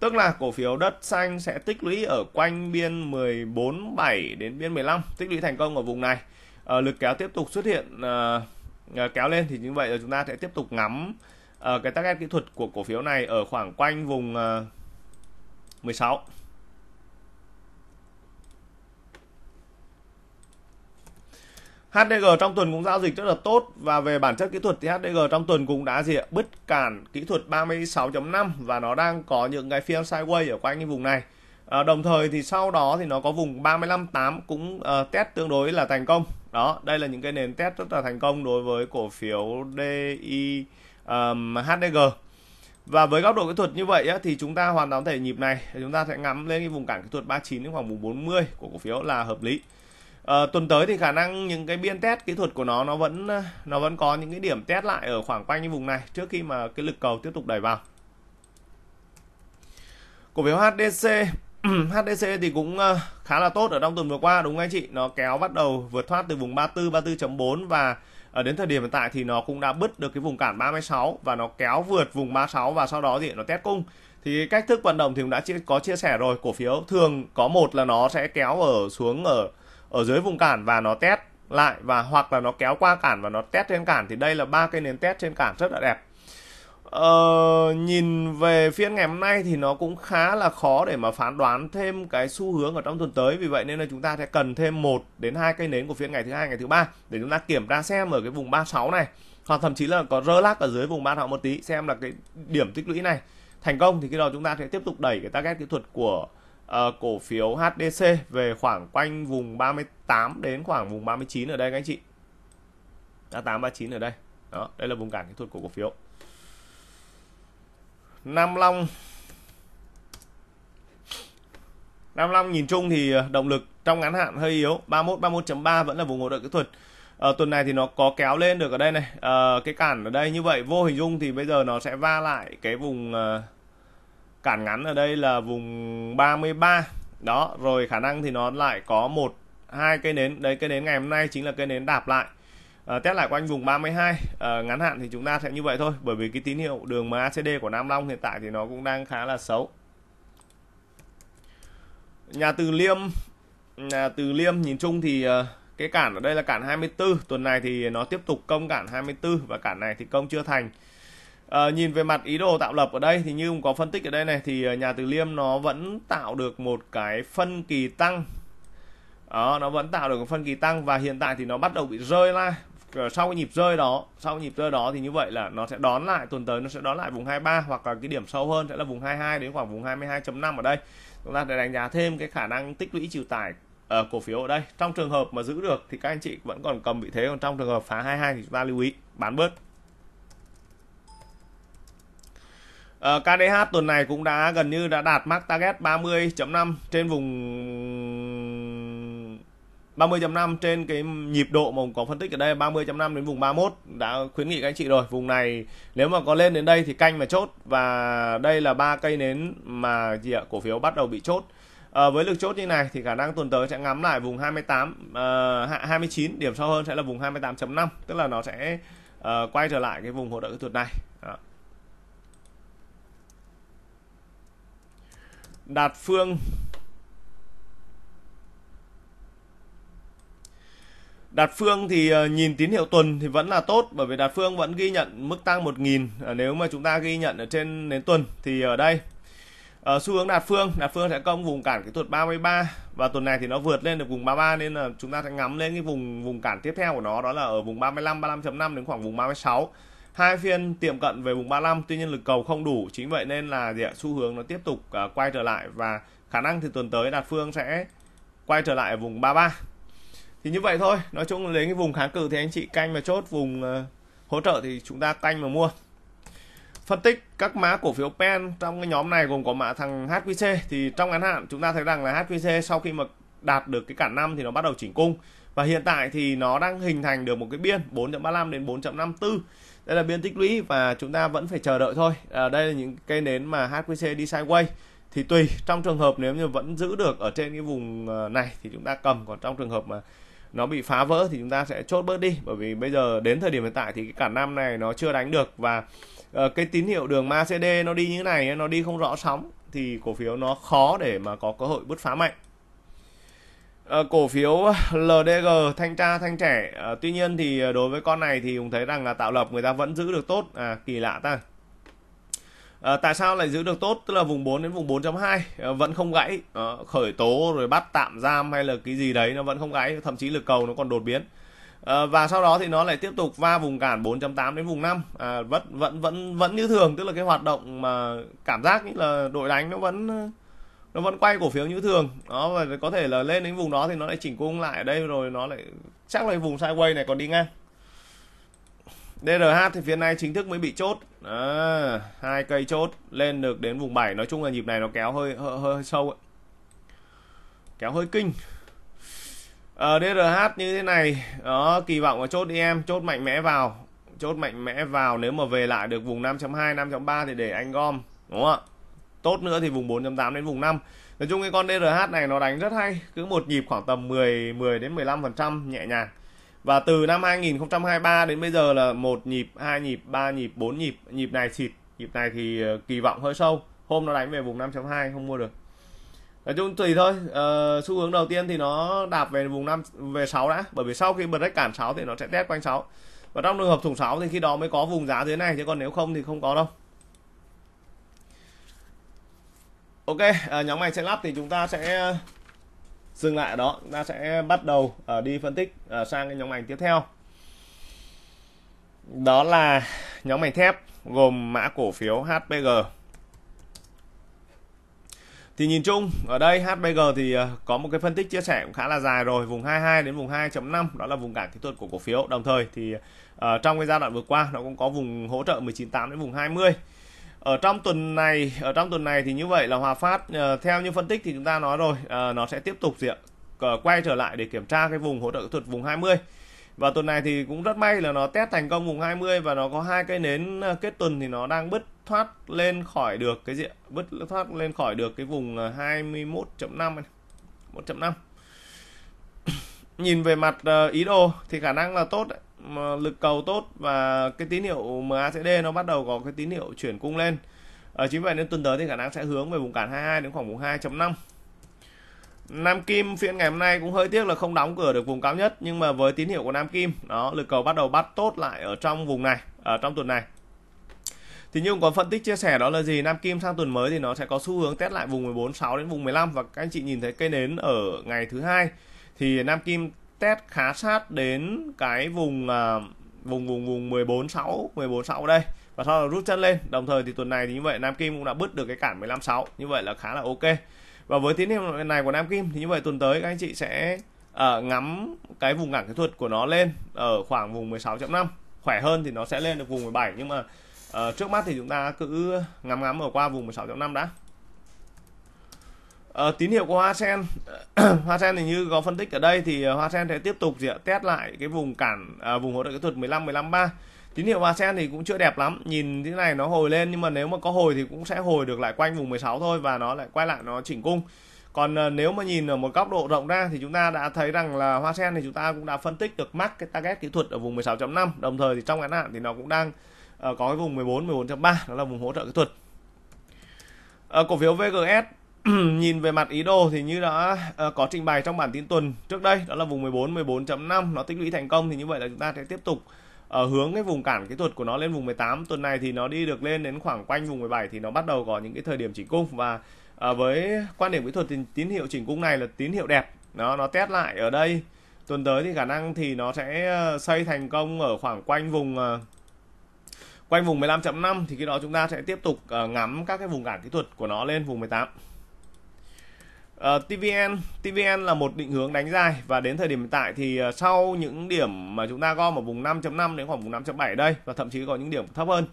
tức là cổ phiếu đất xanh sẽ tích lũy ở quanh biên 147 đến biên 15 tích lũy thành công ở vùng này à, lực kéo tiếp tục xuất hiện à, kéo lên thì như vậy là chúng ta sẽ tiếp tục ngắm à, cái target kỹ thuật của cổ phiếu này ở khoảng quanh vùng à, 16 HDG trong tuần cũng giao dịch rất là tốt và về bản chất kỹ thuật thì HDG trong tuần cũng đã gì ạ bứt cản kỹ thuật 36.5 và nó đang có những cái phiên sideways ở quanh cái vùng này à, đồng thời thì sau đó thì nó có vùng 35.8 cũng uh, test tương đối là thành công đó đây là những cái nền test rất là thành công đối với cổ phiếu DI um, HDG và với góc độ kỹ thuật như vậy á, thì chúng ta hoàn toàn thể nhịp này chúng ta sẽ ngắm lên cái vùng cản kỹ thuật 39 đến khoảng vùng 40 của cổ phiếu là hợp lý à, tuần tới thì khả năng những cái biên test kỹ thuật của nó nó vẫn nó vẫn có những cái điểm test lại ở khoảng quanh như vùng này trước khi mà cái lực cầu tiếp tục đẩy vào cổ phiếu HDC HDC thì cũng ờ, khá là tốt ở trong tuần vừa qua đúng không anh chị nó kéo bắt đầu vượt thoát từ vùng 34 34.4 và ở ờ, đến thời điểm hiện tại thì nó cũng đã bứt được cái vùng cản 36 và nó kéo vượt vùng 36 và sau đó thì nó test cung thì cách thức vận động thì cũng đã có chia sẻ rồi cổ phiếu thường có một là nó sẽ kéo ở xuống ở ở dưới vùng cản và nó test lại và hoặc là nó kéo qua cản và nó test trên cản thì đây là ba cây nến test trên cản rất là đẹp ờ, nhìn về phiên ngày hôm nay thì nó cũng khá là khó để mà phán đoán thêm cái xu hướng ở trong tuần tới vì vậy nên là chúng ta sẽ cần thêm một đến hai cây nến của phiên ngày thứ hai ngày thứ ba để chúng ta kiểm tra xem ở cái vùng 36 này hoặc thậm chí là có rơ lắc ở dưới vùng ba 36 một tí xem là cái điểm tích lũy này thành công thì cái đó chúng ta sẽ tiếp tục đẩy cái target kỹ thuật của Ờ, cổ phiếu HDC về khoảng quanh vùng 38 đến khoảng vùng 39 ở đây các anh chị. 38 39 ở đây. Đó, đây là vùng cản kỹ thuật của cổ phiếu. Nam Long Nam Long nhìn chung thì ờ, động lực trong ngắn hạn hơi yếu, 31 31.3 vẫn là vùng hỗ trợ kỹ thuật. À, tuần này thì nó có kéo lên được ở đây này, à, cái cản ở đây như vậy vô hình dung thì bây giờ nó sẽ va lại cái vùng cản ngắn ở đây là vùng 33 đó rồi khả năng thì nó lại có một hai cây nến đấy cây nến ngày hôm nay chính là cây nến đạp lại à, test lại quanh vùng 32 à, ờ, ngắn hạn thì chúng ta sẽ như vậy thôi bởi vì cái tín hiệu đường MACD của Nam Long hiện tại thì nó cũng đang khá là xấu nhà từ Liêm nhà từ Liêm nhìn chung thì ờ, cái cản ở đây là cản 24 tuần này thì nó tiếp tục công cản 24 và cản này thì công chưa thành À, nhìn về mặt ý đồ tạo lập ở đây thì như cũng có phân tích ở đây này thì ờ, nhà Từ Liêm nó vẫn tạo được một cái phân kỳ tăng đó, nó vẫn tạo được một phân kỳ tăng và hiện tại thì nó bắt đầu bị rơi ra ờ, sau cái nhịp rơi đó sau cái nhịp rơi đó thì như vậy là nó sẽ đón lại tuần tới nó sẽ đón lại vùng 23 hoặc là cái điểm sâu hơn sẽ là vùng 22 đến khoảng vùng 22.5 ở đây chúng ta để đánh giá thêm cái khả năng tích lũy chịu tải ở cổ phiếu ở đây trong trường hợp mà giữ được thì các anh chị vẫn còn cầm vị thế còn trong trường hợp phá 22 thì chúng ta lưu ý bán bớt Ờ, KDH tuần này cũng đã gần như đã đạt mark target 30.5 trên vùng 30.5 trên cái nhịp độ mà có phân tích ở đây 30.5 đến vùng 31 đã khuyến nghị các anh chị rồi. Vùng này nếu mà có lên đến đây thì canh mà chốt và đây là ba cây nến mà gì ạ, cổ phiếu bắt đầu bị chốt. À, với lực chốt như này thì khả năng tuần tới sẽ ngắm lại vùng 28 uh, 29 điểm sâu hơn sẽ là vùng 28.5 tức là nó sẽ uh, quay trở lại cái vùng hỗ trợ kỹ thuật này. Đó. đạt phương Đạt phương thì ờ, nhìn tín hiệu tuần thì vẫn là tốt bởi vì đạt phương vẫn ghi nhận mức tăng 1.000 ờ, nếu mà chúng ta ghi nhận ở trên đến tuần thì ở đây ở ờ, xu hướng đạt phương đạt phương sẽ công vùng cản kỹ thuật 33 và tuần này thì nó vượt lên được vùng 33 nên là chúng ta sẽ ngắm lên cái vùng vùng cản tiếp theo của nó đó là ở vùng 35 35.5 đến khoảng vùng 36 hai phiên tiệm cận về vùng 35 tuy nhiên lực cầu không đủ chính vậy nên là gì ạ xu hướng nó tiếp tục uh, quay trở lại và khả năng thì tuần tới đạt phương sẽ quay trở lại ở vùng 33 thì như vậy thôi nói chung lấy cái vùng kháng cự thì anh chị canh mà chốt vùng uh, hỗ trợ thì chúng ta canh mà mua phân tích các mã cổ phiếu pen trong cái nhóm này gồm có mã thằng HQC thì trong ngắn hạn chúng ta thấy rằng là HQC sau khi mà đạt được cái cản năm thì nó bắt đầu chỉnh cung và hiện tại thì nó đang hình thành được một cái biên 4.35 đến 4.54 đây là biên tích lũy và chúng ta vẫn phải chờ đợi thôi à, đây là những cây nến mà HQC đi sideways thì tùy trong trường hợp nếu như vẫn giữ được ở trên cái vùng à, này thì chúng ta cầm còn trong trường hợp mà nó bị phá vỡ thì chúng ta sẽ chốt bớt đi bởi vì bây giờ đến thời điểm hiện tại thì cái cả năm này nó chưa đánh được và uh, cái tín hiệu đường MACD nó đi như thế này nó đi không rõ sóng thì cổ phiếu nó khó để mà có cơ hội bứt phá mạnh Ờ, cổ phiếu LDG thanh tra thanh trẻ à, tuy nhiên thì đối với con này thì cũng thấy rằng là tạo lập người ta vẫn giữ được tốt à, kỳ lạ ta à, tại sao lại giữ được tốt tức là vùng 4 đến vùng 4.2 à, vẫn không gãy à, khởi tố rồi bắt tạm giam hay là cái gì đấy nó vẫn không gãy thậm chí lực cầu nó còn đột biến à, và sau đó thì nó lại tiếp tục va vùng cản 4.8 đến vùng 5 à, vẫn vẫn vẫn vẫn như thường tức là cái hoạt động mà cảm giác như là đội đánh nó vẫn nó vẫn quay cổ phiếu như thường đó và có thể là lên đến vùng đó thì nó lại chỉnh cung lại ở đây rồi nó lại chắc là vùng sideways này còn đi ngang DRH thì phiên này chính thức mới bị chốt à, hai cây chốt lên được đến vùng 7 nói chung là nhịp này nó kéo hơi hơi, hơi sâu ấy. kéo hơi kinh ở ờ, DRH như thế này đó kỳ vọng là chốt đi em chốt mạnh mẽ vào chốt mạnh mẽ vào nếu mà về lại được vùng 5.2 5.3 thì để anh gom đúng không ạ tốt nữa thì vùng 4.8 đến vùng 5 nói chung cái con DRH này nó đánh rất hay cứ một nhịp khoảng tầm 10 10 đến 15 phần trăm nhẹ nhàng và từ năm 2023 đến bây giờ là một nhịp hai nhịp ba nhịp bốn nhịp nhịp này xịt nhịp này thì ờ, kỳ vọng hơi sâu hôm nó đánh về vùng 5.2 không mua được nói chung tùy thôi uh, xu hướng đầu tiên thì nó đạp về vùng 5 về 6 đã bởi vì sau khi break cản 6 thì nó sẽ test quanh 6 và trong trường hợp thủng 6 thì khi đó mới có vùng giá dưới này chứ còn nếu không thì không có đâu ok à, nhóm ngành sẽ lắp thì chúng ta sẽ ờ, dừng lại ở đó chúng ta sẽ bắt đầu à, đi phân tích à, sang cái nhóm ngành tiếp theo đó là nhóm ngành thép gồm mã cổ phiếu HPG thì nhìn chung ở đây HPG thì có một cái phân tích chia sẻ cũng khá là dài rồi vùng 22 đến vùng 2.5 đó là vùng cản kỹ thuật của cổ phiếu đồng thời thì uh, trong cái giai đoạn vừa qua nó cũng có vùng hỗ trợ 198 đến vùng 20 ở trong tuần này ở trong tuần này thì như vậy là Hòa Phát uh, theo như phân tích thì chúng ta nói rồi uh, nó sẽ tiếp tục gì ạ ờ, quay trở lại để kiểm tra cái vùng hỗ trợ kỹ thuật vùng 20 và tuần này thì cũng rất may là nó test thành công vùng 20 và nó có hai cây nến kết tuần thì nó đang bứt thoát lên khỏi được cái diện bứt thoát lên khỏi được cái vùng 21.5 1.5 nhìn về mặt ý đồ thì khả năng là tốt đấy lực cầu tốt và cái tín hiệu MACD nó bắt đầu có cái tín hiệu chuyển cung lên ở chính vậy nên tuần tới thì khả năng sẽ hướng về vùng cản 22 đến khoảng vùng 2.5 Nam Kim phiên ngày hôm nay cũng hơi tiếc là không đóng cửa được vùng cao nhất nhưng mà với tín hiệu của Nam Kim đó lực cầu bắt đầu bắt tốt lại ở trong vùng này ở trong tuần này thì như có phân tích chia sẻ đó là gì Nam Kim sang tuần mới thì nó sẽ có xu hướng test lại vùng 14 6 đến vùng 15 và các anh chị nhìn thấy cây nến ở ngày thứ hai thì Nam Kim test khá sát đến cái vùng uh, vùng vùng vùng 14 6 14 6 đây và sau đó rút chân lên đồng thời thì tuần này thì như vậy Nam Kim cũng đã bứt được cái cản 15 6 như vậy là khá là ok và với tín hiệu này của Nam Kim thì như vậy tuần tới các anh chị sẽ uh, ngắm cái vùng cản kỹ thuật của nó lên ở khoảng vùng 16.5 khỏe hơn thì nó sẽ lên được vùng 17 nhưng mà uh, trước mắt thì chúng ta cứ ngắm ngắm ở qua vùng 16.5 đã Ờ, tín hiệu của Hoa Sen Hoa Sen thì như có phân tích ở đây thì ờ, Hoa Sen sẽ tiếp tục gì ạ? test lại cái vùng cản à, vùng hỗ trợ kỹ thuật 15 15 3 tín hiệu Hoa Sen thì cũng chưa đẹp lắm nhìn thế này nó hồi lên nhưng mà nếu mà có hồi thì cũng sẽ hồi được lại quanh vùng 16 thôi và nó lại quay lại nó chỉnh cung còn ờ, nếu mà nhìn ở một góc độ rộng ra thì chúng ta đã thấy rằng là Hoa Sen thì chúng ta cũng đã phân tích được mắc cái target kỹ thuật ở vùng 16.5 đồng thời thì trong ngắn hạn thì nó cũng đang ờ, có cái vùng 14 14.3 đó là vùng hỗ trợ kỹ thuật cổ phiếu VGS nhìn về mặt ý đồ thì như đã uh, có trình bày trong bản tin tuần trước đây đó là vùng 14 14.5 nó tích lũy thành công thì như vậy là chúng ta sẽ tiếp tục ở ờ, uh, hướng cái vùng cản kỹ thuật của nó lên vùng 18 tuần này thì nó đi được lên đến khoảng quanh vùng 17 thì nó bắt đầu có những cái thời điểm chỉnh cung và uh, với quan điểm kỹ thuật thì tín hiệu chỉnh cung này là tín hiệu đẹp nó nó test lại ở đây tuần tới thì khả năng thì nó sẽ xây thành công ở khoảng quanh vùng uh, quanh vùng 15.5 thì khi đó chúng ta sẽ tiếp tục uh, ngắm các cái vùng cản kỹ thuật của nó lên vùng 18 Uh, ờ, TVN TVN là một định hướng đánh dài và đến thời điểm hiện tại thì uh, sau những điểm mà chúng ta gom ở vùng 5.5 đến khoảng vùng 5.7 đây và thậm chí có những điểm thấp hơn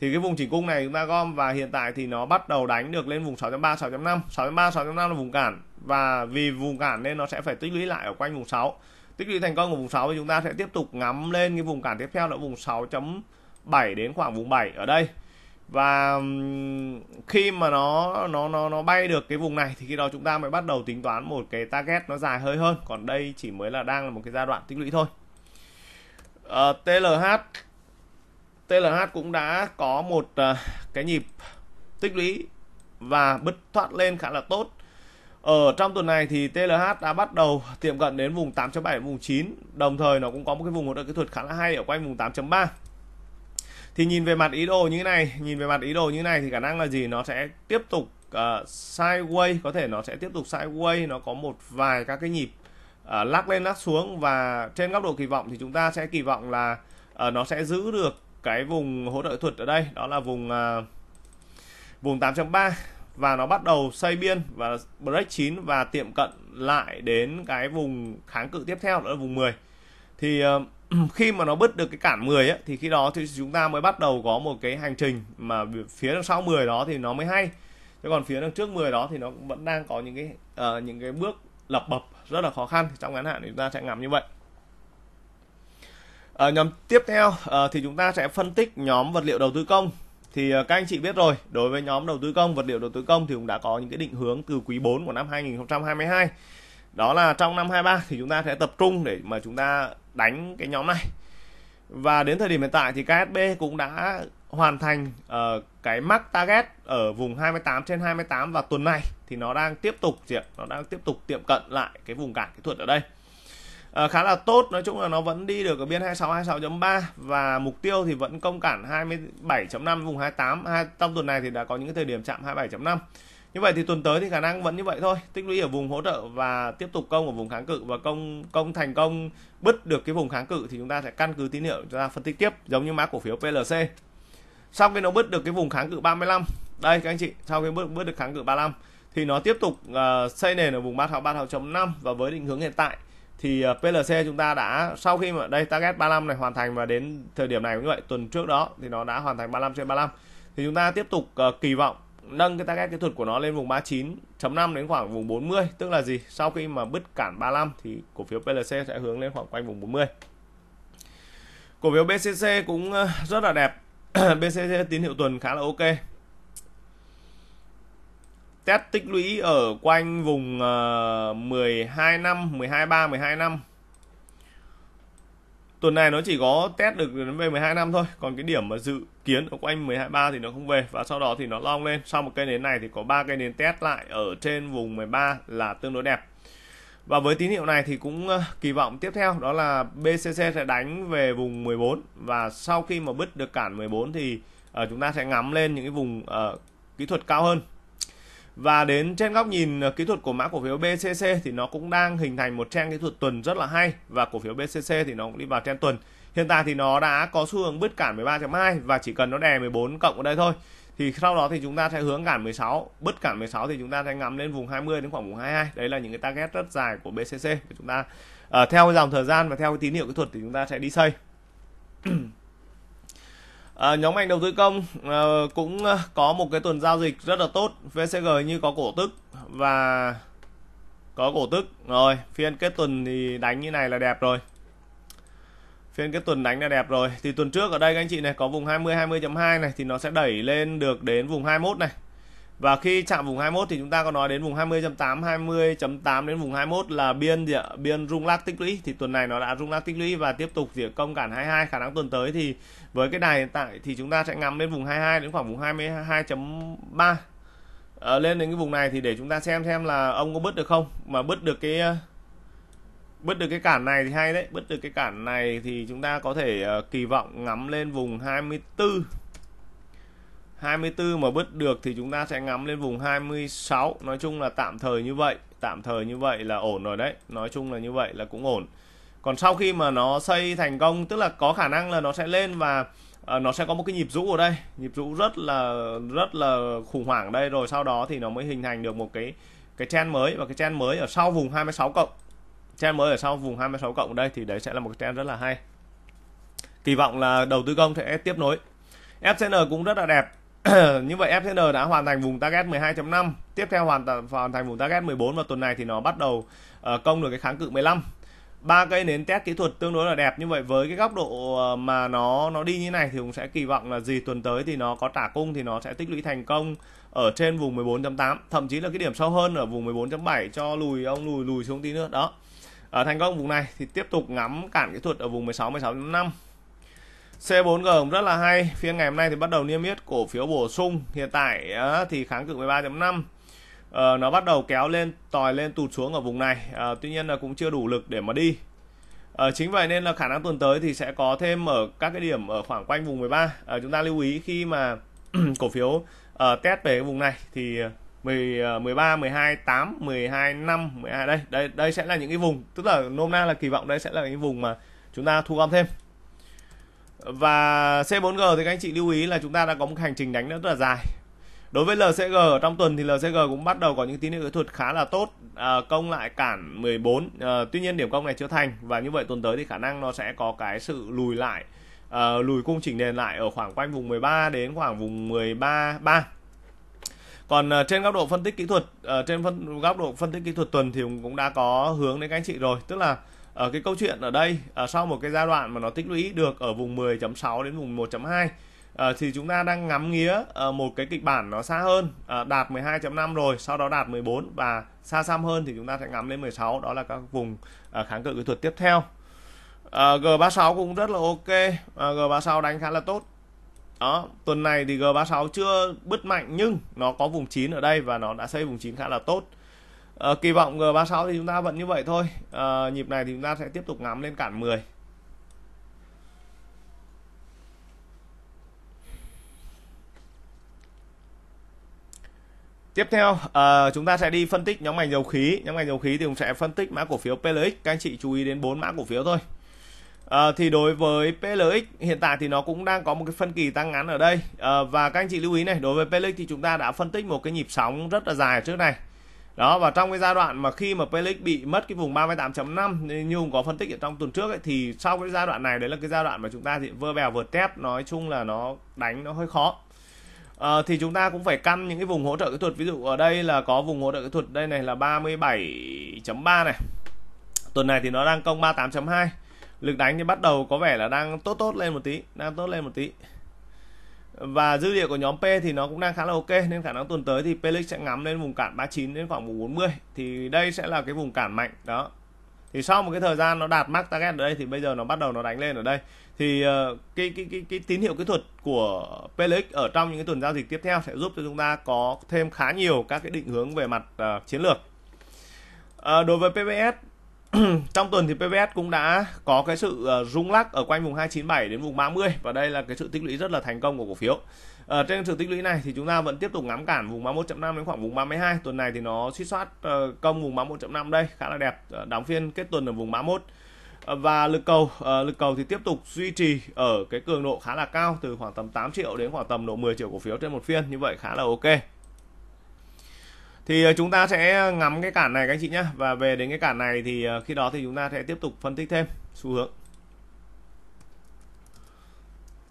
thì cái vùng chỉ cung này chúng ta gom và hiện tại thì nó bắt đầu đánh được lên vùng 6.3 6.5 6.3 6.5 là vùng cản và vì vùng cản nên nó sẽ phải tích lũy lại ở quanh vùng 6 tích lũy thành công ở vùng 6 thì chúng ta sẽ tiếp tục ngắm lên cái vùng cản tiếp theo là vùng 6.7 đến khoảng vùng 7 ở đây và khi mà nó nó nó nó bay được cái vùng này thì khi đó chúng ta mới bắt đầu tính toán một cái target nó dài hơi hơn còn đây chỉ mới là đang là một cái giai đoạn tích lũy thôi uh, ờ, TLH TLH cũng đã có một uh, cái nhịp tích lũy và bứt thoát lên khá là tốt ở trong tuần này thì TLH đã bắt đầu tiệm cận đến vùng 8.7 vùng 9 đồng thời nó cũng có một cái vùng hỗ trợ kỹ thuật khá là hay ở quanh vùng 8.3 thì nhìn về mặt ý đồ như thế này nhìn về mặt ý đồ như thế này thì khả năng là gì nó sẽ tiếp tục uh, sideways có thể nó sẽ tiếp tục sideways nó có một vài các cái nhịp uh, lắc lên lắc xuống và trên góc độ kỳ vọng thì chúng ta sẽ kỳ vọng là uh, nó sẽ giữ được cái vùng hỗ trợ thuật ở đây đó là vùng uh, vùng 8.3 và nó bắt đầu xây biên và break 9 và tiệm cận lại đến cái vùng kháng cự tiếp theo đó là vùng 10 thì uh, khi mà nó bứt được cái cản 10 ấy, thì khi đó thì chúng ta mới bắt đầu có một cái hành trình mà phía đằng sau 10 đó thì nó mới hay chứ còn phía đằng trước 10 đó thì nó vẫn đang có những cái uh, những cái bước lập bập rất là khó khăn trong ngắn hạn thì chúng ta sẽ ngắm như vậy ở ờ, nhóm tiếp theo ờ, thì chúng ta sẽ phân tích nhóm vật liệu đầu tư công thì các anh chị biết rồi đối với nhóm đầu tư công vật liệu đầu tư công thì cũng đã có những cái định hướng từ quý 4 của năm 2022 đó là trong năm 23 thì chúng ta sẽ tập trung để mà chúng ta đánh cái nhóm này và đến thời điểm hiện tại thì KSB cũng đã hoàn thành uh, cái mark target ở vùng 28 trên 28 và tuần này thì nó đang tiếp tục diện nó đang tiếp tục tiệm cận lại cái vùng cản kỹ thuật ở đây uh, khá là tốt nói chung là nó vẫn đi được ở biên 26 26.3 và mục tiêu thì vẫn công cản 27.5 vùng 28 trong tuần này thì đã có những cái thời điểm chạm 27.5 như vậy thì tuần tới thì khả năng vẫn như vậy thôi tích lũy ở vùng hỗ trợ và tiếp tục công ở vùng kháng cự và công công thành công bứt được cái vùng kháng cự thì chúng ta sẽ căn cứ tín hiệu chúng ta phân tích tiếp giống như mã cổ phiếu PLC sau khi nó bứt được cái vùng kháng cự 35 đây các anh chị sau khi bứt, bứt được kháng cự 35 thì nó tiếp tục uh, xây nền ở vùng 3636.5 và với định hướng hiện tại thì ờ, PLC chúng ta đã sau khi mà đây target 35 này hoàn thành và đến thời điểm này cũng như vậy tuần trước đó thì nó đã hoàn thành 35 trên 35 thì chúng ta tiếp tục uh, kỳ vọng nâng cái target kỹ thuật của nó lên vùng 39.5 đến khoảng vùng 40 tức là gì sau khi mà bứt cản 35 thì cổ phiếu PLC sẽ hướng lên khoảng quanh vùng 40 cổ phiếu BCC cũng ờ, rất là đẹp BCC tín hiệu tuần khá là ok test tích lũy ở quanh vùng 12 ờ, năm 12 3 12 năm tuần này nó chỉ có test được đến về 12 năm thôi còn cái điểm mà dự kiến ở quanh 12 3 thì nó không về và sau đó thì nó long lên sau một cây nến này thì có ba cây nến test lại ở trên vùng 13 là tương đối đẹp và với tín hiệu này thì cũng ờ, kỳ vọng tiếp theo đó là BCC sẽ đánh về vùng 14 và sau khi mà bứt được cản 14 thì uh, chúng ta sẽ ngắm lên những cái vùng uh, kỹ thuật cao hơn và đến trên góc nhìn ờ, kỹ thuật của mã cổ phiếu BCC thì nó cũng đang hình thành một trang kỹ thuật tuần rất là hay và cổ phiếu BCC thì nó cũng đi vào trang tuần hiện tại thì nó đã có xu hướng bứt cản 13.2 và chỉ cần nó đè 14 cộng ở đây thôi thì sau đó thì chúng ta sẽ hướng cản 16 bứt cản 16 thì chúng ta sẽ ngắm lên vùng 20 đến khoảng vùng 22 đấy là những cái target rất dài của BCC của chúng ta à, theo dòng thời gian và theo cái tín hiệu kỹ thuật thì chúng ta sẽ đi xây À, nhóm ngành đầu tư công à, cũng à, có một cái tuần giao dịch rất là tốt VCG như có cổ tức và có cổ tức rồi phiên kết tuần thì đánh như này là đẹp rồi phiên kết tuần đánh là đẹp rồi thì tuần trước ở đây các anh chị này có vùng 20 20.2 này thì nó sẽ đẩy lên được đến vùng 21 này và khi chạm vùng 21 thì chúng ta có nói đến vùng 20.8 20.8 đến vùng 21 là biên gì ạ? biên rung lắc tích lũy thì tuần này nó đã rung lắc tích lũy và tiếp tục gì công cản 22 khả năng tuần tới thì với cái đài hiện tại thì chúng ta sẽ ngắm đến vùng 22 đến khoảng vùng 22.3 à, ờ, lên đến cái vùng này thì để chúng ta xem xem là ông có bứt được không mà bứt được cái ờ, bứt được cái cản này thì hay đấy bứt được cái cản này thì chúng ta có thể uh, kỳ vọng ngắm lên vùng 24 24 mà bứt được thì chúng ta sẽ ngắm lên vùng 26 nói chung là tạm thời như vậy tạm thời như vậy là ổn rồi đấy nói chung là như vậy là cũng ổn còn sau khi mà nó xây thành công tức là có khả năng là nó sẽ lên và uh, nó sẽ có một cái nhịp rũ ở đây nhịp rũ rất là rất là khủng hoảng ở đây rồi sau đó thì nó mới hình thành được một cái cái trend mới và cái trend mới ở sau vùng 26 cộng trend mới ở sau vùng 26 cộng đây thì đấy sẽ là một cái trend rất là hay kỳ vọng là đầu tư công sẽ tiếp nối FCN cũng rất là đẹp như vậy FCN đã hoàn thành vùng target 12.5 tiếp theo hoàn, hoàn thành vùng target 14 và tuần này thì nó bắt đầu ờ, công được cái kháng cự 15 ba cây nến test kỹ thuật tương đối là đẹp như vậy với cái góc độ ờ, mà nó nó đi như này thì cũng sẽ kỳ vọng là gì tuần tới thì nó có trả cung thì nó sẽ tích lũy thành công ở trên vùng 14.8 thậm chí là cái điểm sâu hơn ở vùng 14.7 cho lùi ông lùi lùi xuống tí nữa đó ở ờ, thành công vùng này thì tiếp tục ngắm cản kỹ thuật ở vùng 16 16.5 C4G cũng rất là hay. Phiên ngày hôm nay thì bắt đầu niêm yết cổ phiếu bổ sung. Hiện tại thì kháng cự 13.5 ờ, nó bắt đầu kéo lên tòi lên tụt xuống ở vùng này ờ, tuy nhiên là cũng chưa đủ lực để mà đi ờ, chính vậy nên là khả năng tuần tới thì sẽ có thêm ở các cái điểm ở khoảng quanh vùng 13 chúng ta lưu ý khi mà cổ phiếu test về cái vùng này thì 13, 12, 8, 12, 5, 12 đây đây đây sẽ là những cái vùng tức là nôm na là kỳ vọng đây sẽ là những vùng mà chúng ta thu gom thêm và C4G thì các anh chị lưu ý là chúng ta đã có một hành trình đánh rất là dài đối với LCG trong tuần thì LCG cũng bắt đầu có những tín hiệu kỹ thuật khá là tốt à, công lại cản 14 à, tuy nhiên điểm công này chưa thành và như vậy tuần tới thì khả năng nó sẽ có cái sự lùi lại à, lùi cung chỉnh nền lại ở khoảng quanh vùng 13 đến khoảng vùng 13 3 còn uh, trên góc độ phân tích kỹ thuật uh, trên phân góc độ phân tích kỹ thuật tuần thì cũng đã có hướng đến các anh chị rồi tức là ở ờ, cái câu chuyện ở đây ở ờ, sau một cái giai đoạn mà nó tích lũy được ở vùng 10.6 đến vùng 1.2 ờ, thì chúng ta đang ngắm nghía một cái kịch bản nó xa hơn đạt 12.5 rồi sau đó đạt 14 và xa xăm hơn thì chúng ta sẽ ngắm lên 16 đó là các vùng kháng cự kỹ thuật tiếp theo à, G36 cũng rất là ok à, G36 đánh khá là tốt đó tuần này thì G36 chưa bứt mạnh nhưng nó có vùng 9 ở đây và nó đã xây vùng 9 khá là tốt à, kỳ vọng G36 thì chúng ta vẫn như vậy thôi à, nhịp này thì chúng ta sẽ tiếp tục ngắm lên cản 10 Tiếp theo uh, chúng ta sẽ đi phân tích nhóm ngành dầu khí. Nhóm ngành dầu khí thì cũng sẽ phân tích mã cổ phiếu PLX. Các anh chị chú ý đến bốn mã cổ phiếu thôi. Uh, thì đối với PLX hiện tại thì nó cũng đang có một cái phân kỳ tăng ngắn ở đây uh, và các anh chị lưu ý này đối với PLX thì chúng ta đã phân tích một cái nhịp sóng rất là dài trước này đó và trong cái giai đoạn mà khi mà Pelix bị mất cái vùng 38.5 như ông có phân tích ở trong tuần trước ấy, thì sau cái giai đoạn này đấy là cái giai đoạn mà chúng ta thì vơ bèo vượt tép nói chung là nó đánh nó hơi khó à, thì chúng ta cũng phải căn những cái vùng hỗ trợ kỹ thuật ví dụ ở đây là có vùng hỗ trợ kỹ thuật đây này là 37.3 này tuần này thì nó đang công 38.2 lực đánh thì bắt đầu có vẻ là đang tốt tốt lên một tí đang tốt lên một tí và dữ liệu của nhóm P thì nó cũng đang khá là ok nên khả năng tuần tới thì Pelix sẽ ngắm lên vùng cản 39 đến khoảng 40 thì đây sẽ là cái vùng cản mạnh đó thì sau một cái thời gian nó đạt max target ở đây thì bây giờ nó bắt đầu nó đánh lên ở đây thì ờ, cái, cái cái cái tín hiệu kỹ thuật của PLX ở trong những cái tuần giao dịch tiếp theo sẽ giúp cho chúng ta có thêm khá nhiều các cái định hướng về mặt uh, chiến lược uh, đối với PBS trong tuần thì PVS cũng đã có cái sự ờ, rung lắc ở quanh vùng 297 đến vùng 30 và đây là cái sự tích lũy rất là thành công của cổ phiếu. Ở ờ, trên sự tích lũy này thì chúng ta vẫn tiếp tục ngắm cản vùng 31.5 đến khoảng vùng 32. Tuần này thì nó suy soát ờ, công vùng 31.5 đây khá là đẹp. Đóng phiên kết tuần ở vùng 31 và lực cầu lực cầu thì tiếp tục duy trì ở cái cường độ khá là cao từ khoảng tầm 8 triệu đến khoảng tầm độ 10 triệu cổ phiếu trên một phiên như vậy khá là ok thì ờ, chúng ta sẽ ngắm cái cản này các anh chị nhé và về đến cái cản này thì ờ, khi đó thì chúng ta sẽ tiếp tục phân tích thêm xu hướng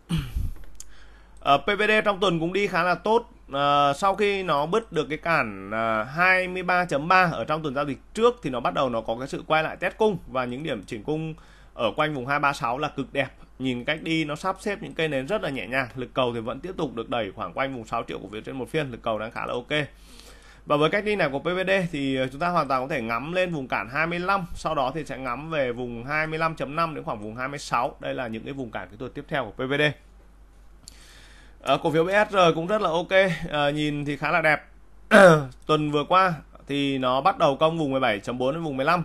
ở ờ, PVD trong tuần cũng đi khá là tốt à, sau khi nó bứt được cái cản à, 23.3 ở trong tuần giao dịch trước thì nó bắt đầu nó có cái sự quay lại test cung và những điểm chỉnh cung ở quanh vùng 236 là cực đẹp nhìn cách đi nó sắp xếp những cây nến rất là nhẹ nhàng lực cầu thì vẫn tiếp tục được đẩy khoảng quanh vùng 6 triệu cổ phiếu trên một phiên lực cầu đang khá là ok và với cách đi này của PVD thì ờ, chúng ta hoàn toàn có thể ngắm lên vùng cản 25 sau đó thì sẽ ngắm về vùng 25.5 đến khoảng vùng 26 đây là những cái vùng cản kỹ thuật tiếp theo của PVD à, ờ, cổ phiếu BSR cũng rất là ok à, nhìn thì khá là đẹp tuần vừa qua thì nó bắt đầu cong vùng 17.4 đến vùng 15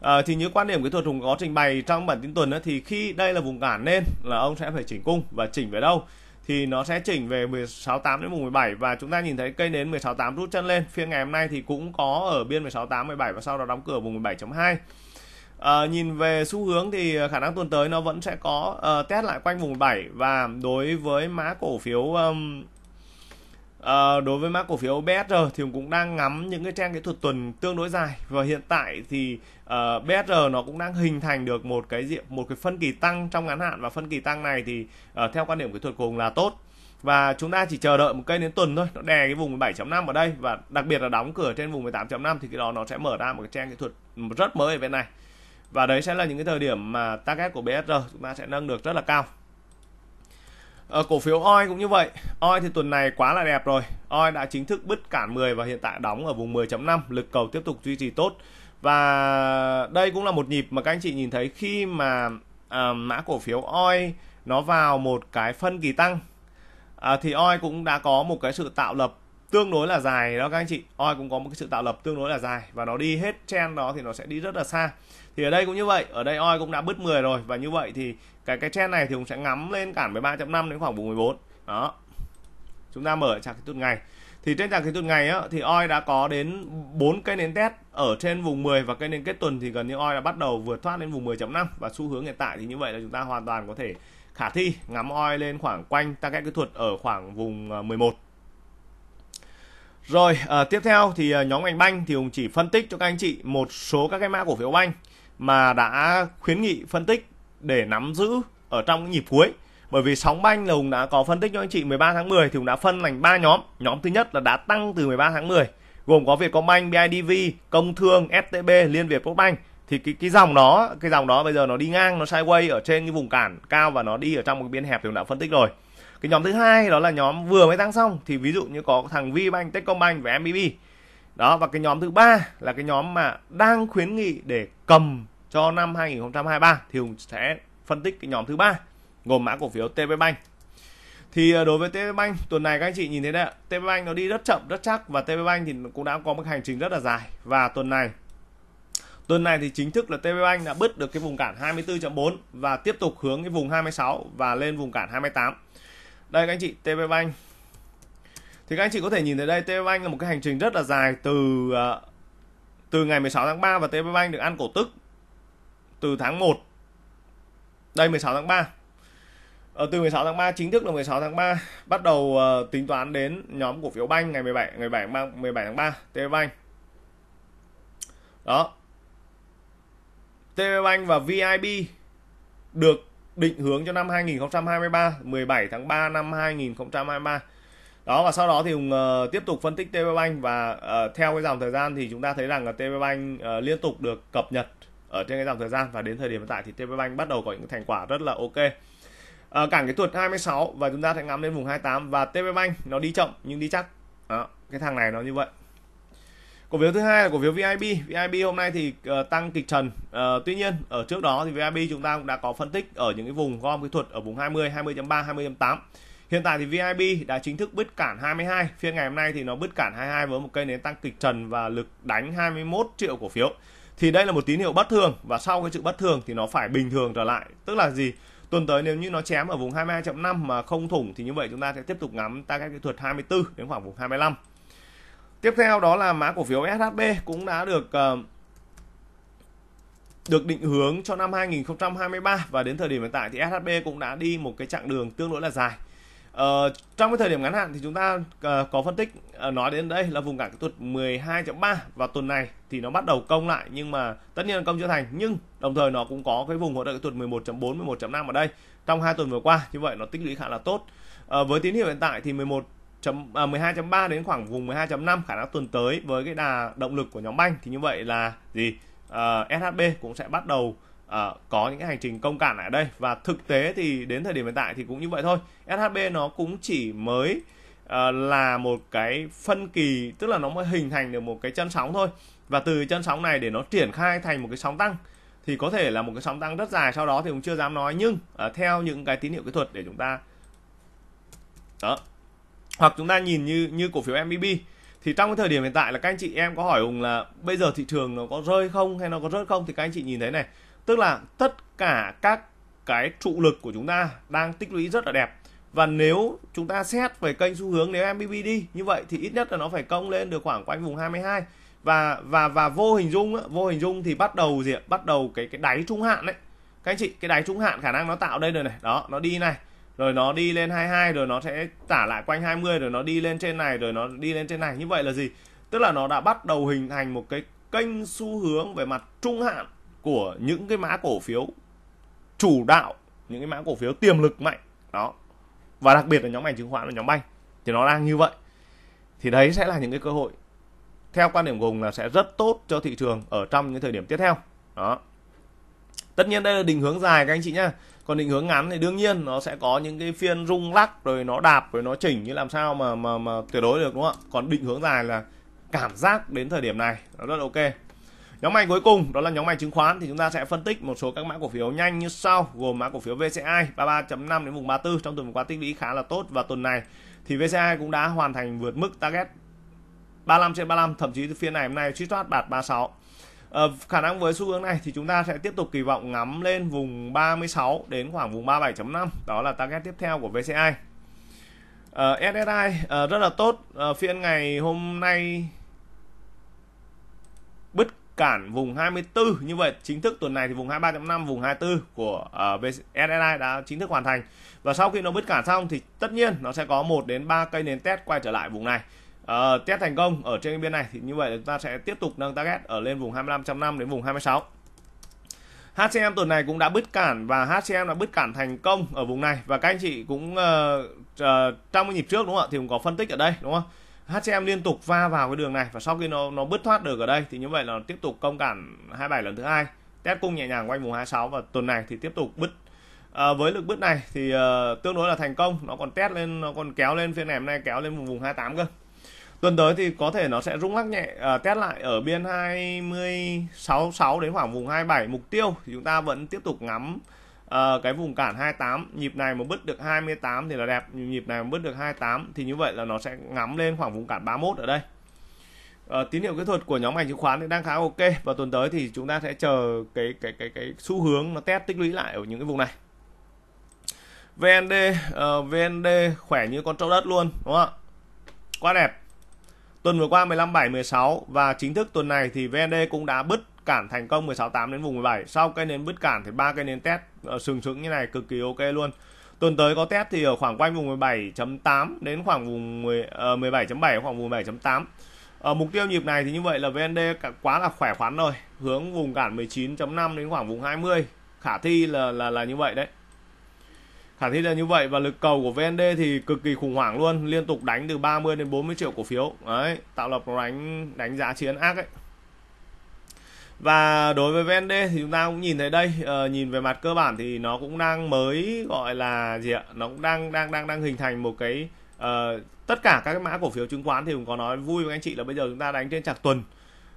à, thì như quan điểm kỹ thuật hùng có trình bày trong bản tin tuần đó, thì khi đây là vùng cản nên là ông sẽ phải chỉnh cung và chỉnh về đâu thì nó sẽ chỉnh về 168 đến 17 và chúng ta nhìn thấy cây nến 168 rút chân lên phiên ngày hôm nay thì cũng có ở biên 168 17 và sau đó đóng cửa vùng 17.2 À, nhìn về xu hướng thì ờ, khả năng tuần tới nó vẫn sẽ có uh, test lại quanh vùng 7 và đối với mã cổ phiếu um, À, đối với mã cổ phiếu BSR thì cũng đang ngắm những cái trang kỹ thuật tuần tương đối dài và hiện tại thì uh, ờ, BSR nó cũng đang hình thành được một cái diện một cái phân kỳ tăng trong ngắn hạn và phân kỳ tăng này thì uh, theo quan điểm kỹ thuật cùng là tốt và chúng ta chỉ chờ đợi một cây đến tuần thôi nó đè cái vùng 7.5 ở đây và đặc biệt là đóng cửa trên vùng 18.5 thì cái đó nó sẽ mở ra một cái trang kỹ thuật rất mới ở bên này và đấy sẽ là những cái thời điểm mà target của BSR chúng ta sẽ nâng được rất là cao Ờ, cổ phiếu OI cũng như vậy. OI thì tuần này quá là đẹp rồi. OI đã chính thức bứt cản 10 và hiện tại đóng ở vùng 10.5, lực cầu tiếp tục duy trì tốt. Và đây cũng là một nhịp mà các anh chị nhìn thấy khi mà à, mã cổ phiếu OI nó vào một cái phân kỳ tăng à, thì OI cũng đã có một cái sự tạo lập tương đối là dài đó các anh chị. OI cũng có một cái sự tạo lập tương đối là dài và nó đi hết trend đó thì nó sẽ đi rất là xa thì ở đây cũng như vậy ở đây oi cũng đã bứt 10 rồi và như vậy thì cái cái trend này thì cũng sẽ ngắm lên cản 13.5 đến khoảng vùng 14 đó chúng ta mở chart kỹ thuật ngày thì trên chart kỹ thuật ngày á, thì oi đã có đến 4 cây nến test ở trên vùng 10 và cây nến kết tuần thì gần như oi đã bắt đầu vượt thoát lên vùng 10.5 và xu hướng hiện tại thì như vậy là chúng ta hoàn toàn có thể khả thi ngắm oi lên khoảng quanh target kỹ thuật ở khoảng vùng 11 ờ, rồi à, tiếp theo thì ờ, nhóm ngành banh thì cũng chỉ phân tích cho các anh chị một số các cái mã cổ phiếu banh mà đã khuyến nghị phân tích để nắm giữ ở trong cái nhịp cuối bởi vì sóng banh là Hùng đã có phân tích cho anh chị 13 tháng 10 thì Hùng đã phân thành 3 nhóm. Nhóm thứ nhất là đã tăng từ 13 tháng 10 gồm có Vietcombank, BIDV, Công Thương, STB, Liên Việt Postbank thì cái cái dòng đó, cái dòng đó bây giờ nó đi ngang nó sideways ở trên cái vùng cản cao và nó đi ở trong một cái biên hẹp thì Hùng đã phân tích rồi. Cái nhóm thứ hai đó là nhóm vừa mới tăng xong thì ví dụ như có thằng VBank, Techcombank và MBB đó và cái nhóm thứ ba là cái nhóm mà đang khuyến nghị để cầm cho năm 2023 thì mình sẽ phân tích cái nhóm thứ ba gồm mã cổ phiếu TPBank. Thì ờ, đối với TPBank tuần này các anh chị nhìn thấy đấy ạ, TPBank nó đi rất chậm, rất chắc và TPBank thì cũng đã có một hành trình rất là dài và tuần này tuần này thì chính thức là TPBank đã bứt được cái vùng cản 24.4 và tiếp tục hướng cái vùng 26 và lên vùng cản 28. Đây các anh chị, TPBank thì các anh chị có thể nhìn thấy đây TPBank là một cái hành trình rất là dài từ ờ, từ ngày 16 tháng 3 và TPBank được ăn cổ tức từ tháng 1 đây 16 tháng 3 ở ờ, từ 16 tháng 3 chính thức là 16 tháng 3 bắt đầu uh, tính toán đến nhóm cổ phiếu banh ngày 17 ngày 7 tháng 3, 17 tháng 3 TPBank đó TPBank và VIB được định hướng cho năm 2023 17 tháng 3 năm 2023 đó và sau đó thì uh, tiếp tục phân tích TP Bank và uh, theo cái dòng thời gian thì chúng ta thấy rằng là TP Bank uh, liên tục được cập nhật ở trên cái dòng thời gian và đến thời điểm hiện tại thì TP Bank bắt đầu có những thành quả rất là ok uh, cản cái thuật 26 và chúng ta sẽ ngắm lên vùng 28 và TP Bank nó đi chậm nhưng đi chắc đó, cái thằng này nó như vậy cổ phiếu thứ hai là cổ phiếu VIB VIB hôm nay thì uh, tăng kịch trần uh, tuy nhiên ở trước đó thì VIB chúng ta cũng đã có phân tích ở những cái vùng gom kỹ thuật ở vùng 20 20.3 20.8 Hiện tại thì VIP đã chính thức bứt cản 22, phiên ngày hôm nay thì nó bứt cản 22 với một cây nến tăng kịch trần và lực đánh 21 triệu cổ phiếu. Thì đây là một tín hiệu bất thường và sau cái sự bất thường thì nó phải bình thường trở lại, tức là gì? Tuần tới nếu như nó chém ở vùng 22.5 mà không thủng thì như vậy chúng ta sẽ tiếp tục ngắm target kỹ thuật 24 đến khoảng vùng 25. Tiếp theo đó là mã cổ phiếu SHB cũng đã được uh, được định hướng cho năm 2023 và đến thời điểm hiện tại thì SHB cũng đã đi một cái chặng đường tương đối là dài. Ờ, trong cái thời điểm ngắn hạn thì chúng ta uh, có phân tích uh, nói đến đây là vùng cản kỹ thuật 12.3 và tuần này thì nó bắt đầu công lại nhưng mà tất nhiên là công chưa thành nhưng đồng thời nó cũng có cái vùng hỗ trợ kỹ thuật 11.4 11.5 ở đây trong hai tuần vừa qua như vậy nó tích lũy khá là tốt uh, với tín hiệu hiện tại thì 11 chấm 12.3 à, đến khoảng vùng 12.5 khả năng tuần tới với cái đà động lực của nhóm banh thì như vậy là gì à, SHB cũng sẽ bắt đầu uh, có những cái hành trình công cản ở đây và thực tế thì đến thời điểm hiện tại thì cũng như vậy thôi SHB nó cũng chỉ mới uh, là một cái phân kỳ tức là nó mới hình thành được một cái chân sóng thôi và từ chân sóng này để nó triển khai thành một cái sóng tăng thì có thể là một cái sóng tăng rất dài sau đó thì cũng chưa dám nói nhưng uh, theo những cái tín hiệu kỹ thuật để chúng ta đó hoặc chúng ta nhìn như như cổ phiếu MBB thì trong cái thời điểm hiện tại là các anh chị em có hỏi Hùng là bây giờ thị trường nó có rơi không hay nó có rớt không thì các anh chị nhìn thấy này tức là tất cả các cái trụ lực của chúng ta đang tích lũy rất là đẹp và nếu chúng ta xét về kênh xu hướng nếu MBB đi như vậy thì ít nhất là nó phải công lên được khoảng quanh vùng 22 và và và vô hình dung á vô hình dung thì bắt đầu gì ạ bắt đầu cái cái đáy trung hạn đấy các anh chị cái đáy trung hạn khả năng nó tạo đây rồi này đó nó đi này rồi nó đi lên 22 rồi nó sẽ tả lại quanh 20 rồi nó đi lên trên này rồi nó đi lên trên này như vậy là gì tức là nó đã bắt đầu hình thành một cái kênh xu hướng về mặt trung hạn của những cái mã cổ phiếu chủ đạo những cái mã cổ phiếu tiềm lực mạnh đó và đặc biệt là nhóm ngành chứng khoán và nhóm banh thì nó đang như vậy thì đấy sẽ là những cái cơ hội theo quan điểm của là sẽ rất tốt cho thị trường ở trong những thời điểm tiếp theo đó tất nhiên đây là định hướng dài các anh chị nhá còn định hướng ngắn thì đương nhiên nó sẽ có những cái phiên rung lắc rồi nó đạp rồi nó chỉnh như làm sao mà mà mà tuyệt đối được đúng không ạ còn định hướng dài là cảm giác đến thời điểm này nó rất ok Nhóm ngành cuối cùng đó là nhóm ngành chứng khoán thì chúng ta sẽ phân tích một số các mã cổ phiếu nhanh như sau gồm mã cổ phiếu VCI 33.5 đến vùng 34 trong tuần qua tích lũy khá là tốt và tuần này thì VCI cũng đã hoàn thành vượt mức target 35 trên 35 thậm chí phiên này hôm nay suýt thoát đạt 36 Ờ, khả năng với xu hướng này thì chúng ta sẽ tiếp tục kỳ vọng ngắm lên vùng 36 đến khoảng vùng 37.5 đó là target tiếp theo của VCI ờ, SSI ờ, rất là tốt ờ, phiên ngày hôm nay bứt cản vùng 24 như vậy chính thức tuần này thì vùng 23.5 vùng 24 của uh, ờ, SSI đã chính thức hoàn thành và sau khi nó bứt cản xong thì tất nhiên nó sẽ có một đến 3 cây nến test quay trở lại vùng này uh, test thành công ở trên bên này thì như vậy chúng ta sẽ tiếp tục nâng target ở lên vùng 25.5 đến vùng 26 HCM tuần này cũng đã bứt cản và HCM đã bứt cản thành công ở vùng này và các anh chị cũng uh, uh, trong nhịp trước đúng không ạ thì cũng có phân tích ở đây đúng không HCM liên tục va vào cái đường này và sau khi nó nó bứt thoát được ở đây thì như vậy là nó tiếp tục công cản 27 lần thứ hai test cung nhẹ nhàng quanh vùng 26 và tuần này thì tiếp tục bứt à, với lực bứt này thì uh, tương đối là thành công nó còn test lên nó còn kéo lên phiên ngày hôm nay kéo lên vùng vùng 28 cơ tuần tới thì có thể nó sẽ rung lắc nhẹ uh, test lại ở biên 266 đến khoảng vùng 27 mục tiêu thì chúng ta vẫn tiếp tục ngắm à, cái vùng cản 28 nhịp này mà bứt được 28 thì là đẹp nhịp này mà bứt được 28 thì như vậy là nó sẽ ngắm lên khoảng vùng cản 31 ở đây à, tín hiệu kỹ thuật của nhóm ngành chứng khoán thì đang khá ok và tuần tới thì chúng ta sẽ chờ cái cái cái cái xu hướng nó test tích lũy lại ở những cái vùng này VND uh, ờ, VND khỏe như con trâu đất luôn đúng không ạ quá đẹp tuần vừa qua 15 7 16 và chính thức tuần này thì VND cũng đã bứt cản thành công 168 đến vùng 17 sau cây nến bứt cản thì ba cây nến test ờ, sừng sững như này cực kỳ ok luôn tuần tới có test thì ở khoảng quanh vùng 17.8 đến khoảng vùng 17.7 ờ, khoảng vùng 17.8 ở ờ, mục tiêu nhịp này thì như vậy là VND quá là khỏe khoắn rồi hướng vùng cản 19.5 đến khoảng vùng 20 khả thi là là là như vậy đấy khả thi là như vậy và lực cầu của VND thì cực kỳ khủng hoảng luôn liên tục đánh từ 30 đến 40 triệu cổ phiếu đấy tạo lập đánh đánh giá chiến ác ấy và đối với VND thì chúng ta cũng nhìn thấy đây uh, nhìn về mặt cơ bản thì nó cũng đang mới gọi là gì ạ nó cũng đang đang đang đang hình thành một cái uh, tất cả các cái mã cổ phiếu chứng khoán thì cũng có nói vui với anh chị là bây giờ chúng ta đánh trên chặt tuần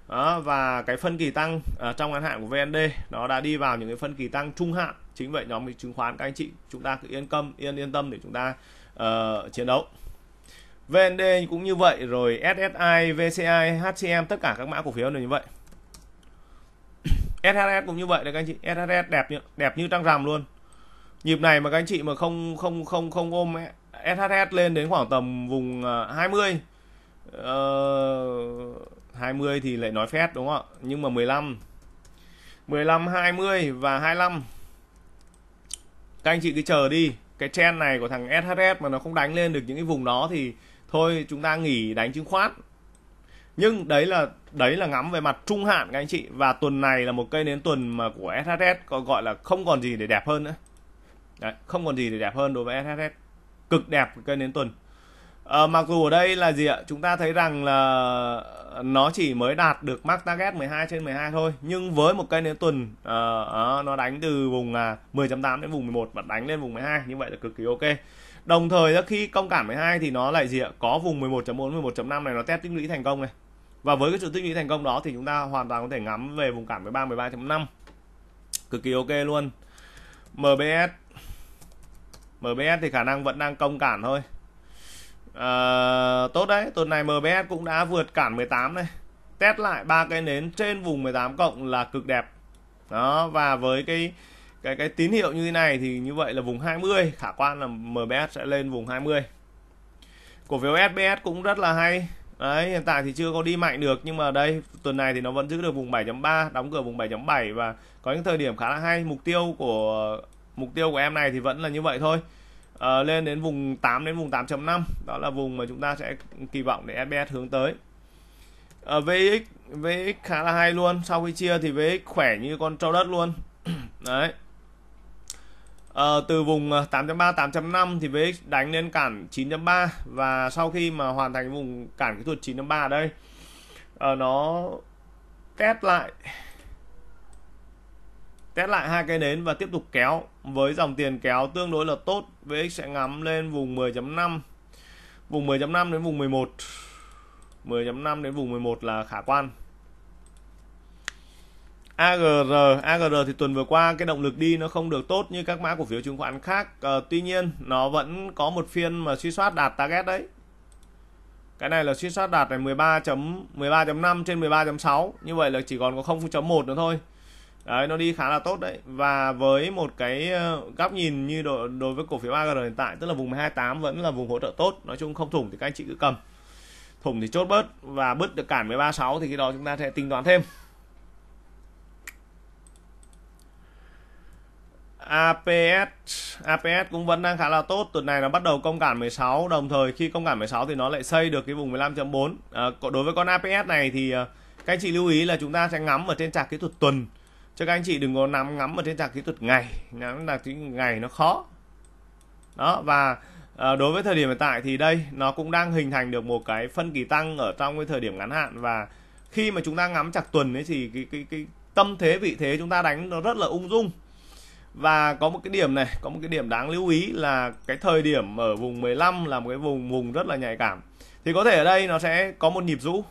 đó, và cái phân kỳ tăng uh, trong ngắn hạn của VND nó đã đi vào những cái phân kỳ tăng trung hạn chính vậy nhóm chứng khoán các anh chị chúng ta cứ yên tâm yên yên tâm để chúng ta uh, chiến đấu VND cũng như vậy rồi SSI, VCI, HCM tất cả các mã cổ phiếu đều như vậy SHS cũng như vậy đấy các anh chị SHS đẹp như, đẹp như trăng rằm luôn nhịp này mà các anh chị mà không không không không ôm SHS lên đến khoảng tầm vùng 20 uh, 20 thì lại nói phép đúng không ạ nhưng mà 15 15 20 và 25 các anh chị cứ chờ đi cái trend này của thằng SHS mà nó không đánh lên được những cái vùng đó thì thôi chúng ta nghỉ đánh chứng khoán nhưng đấy là đấy là ngắm về mặt trung hạn các anh chị và tuần này là một cây nến tuần mà của SHS còn gọi là không còn gì để đẹp hơn nữa đấy, không còn gì để đẹp hơn đối với SHS cực đẹp cây nến tuần à, mặc dù ở đây là gì ạ chúng ta thấy rằng là nó chỉ mới đạt được mắc target 12 trên 12 thôi nhưng với một cây nến tuần uh, nó đánh từ vùng là 10.8 đến vùng 11 và đánh lên vùng 12 như vậy là cực kỳ ok đồng thời khi công cản 12 thì nó lại gì ạ có vùng 11.4 11.5 này nó test tích lũy thành công này và với cái sự tích lũy thành công đó thì chúng ta hoàn toàn có thể ngắm về vùng cản 13 13.5 cực kỳ ok luôn MBS MBS thì khả năng vẫn đang công cản thôi à, tốt đấy tuần này MBS cũng đã vượt cản 18 này test lại ba cái nến trên vùng 18 cộng là cực đẹp đó và với cái cái cái tín hiệu như thế này thì như vậy là vùng 20 khả quan là MBS sẽ lên vùng 20 cổ phiếu SBS cũng rất là hay Đấy, hiện tại thì chưa có đi mạnh được nhưng mà đây tuần này thì nó vẫn giữ được vùng 7.3, đóng cửa vùng 7.7 và có những thời điểm khá là hay. Mục tiêu của mục tiêu của em này thì vẫn là như vậy thôi. À, lên đến vùng 8 đến vùng 8.5, đó là vùng mà chúng ta sẽ kỳ vọng để SBS hướng tới. À, ờ, VX VX khá là hay luôn, sau khi chia thì VX khỏe như con trâu đất luôn. Đấy. Ờ, từ vùng 8.3 ờ, 8.5 thì VX đánh lên cản 9.3 và sau khi mà hoàn thành vùng cản kỹ thuật 9.3 ở đây ờ, nó test lại test lại hai cây nến và tiếp tục kéo với dòng tiền kéo tương đối là tốt VX sẽ ngắm lên vùng 10.5 vùng 10.5 đến vùng 11 10.5 đến vùng 11 là khả quan AGR AGR thì tuần vừa qua cái động lực đi nó không được tốt như các mã cổ phiếu chứng khoán khác à, tuy nhiên nó vẫn có một phiên mà suy soát đạt target đấy cái này là suy soát đạt này 13 13.5 trên 13.6 như vậy là chỉ còn có 0.1 nữa thôi đấy nó đi khá là tốt đấy và với một cái ờ, góc nhìn như đối, đối với cổ phiếu AGR hiện tại tức là vùng 128 vẫn là vùng hỗ trợ tốt nói chung không thủng thì các anh chị cứ cầm thủng thì chốt bớt và bứt được cản 13.6 thì khi đó chúng ta sẽ tính toán thêm APS APS cũng vẫn đang khá là tốt tuần này nó bắt đầu công cản 16 đồng thời khi công cản 16 thì nó lại xây được cái vùng 15.4 à, ờ, đối với con APS này thì ờ, các anh chị lưu ý là chúng ta sẽ ngắm ở trên chart kỹ thuật tuần cho các anh chị đừng có nắm ngắm ở trên chart kỹ thuật ngày ngắm là cái ngày nó khó đó và à, đối với thời điểm hiện tại thì đây nó cũng đang hình thành được một cái phân kỳ tăng ở trong cái thời điểm ngắn hạn và khi mà chúng ta ngắm chặt tuần ấy thì cái cái cái tâm thế vị thế chúng ta đánh nó rất là ung dung và có một cái điểm này có một cái điểm đáng lưu ý là cái thời điểm ở vùng 15 là một cái vùng vùng rất là nhạy cảm thì có thể ở đây nó sẽ có một nhịp rũ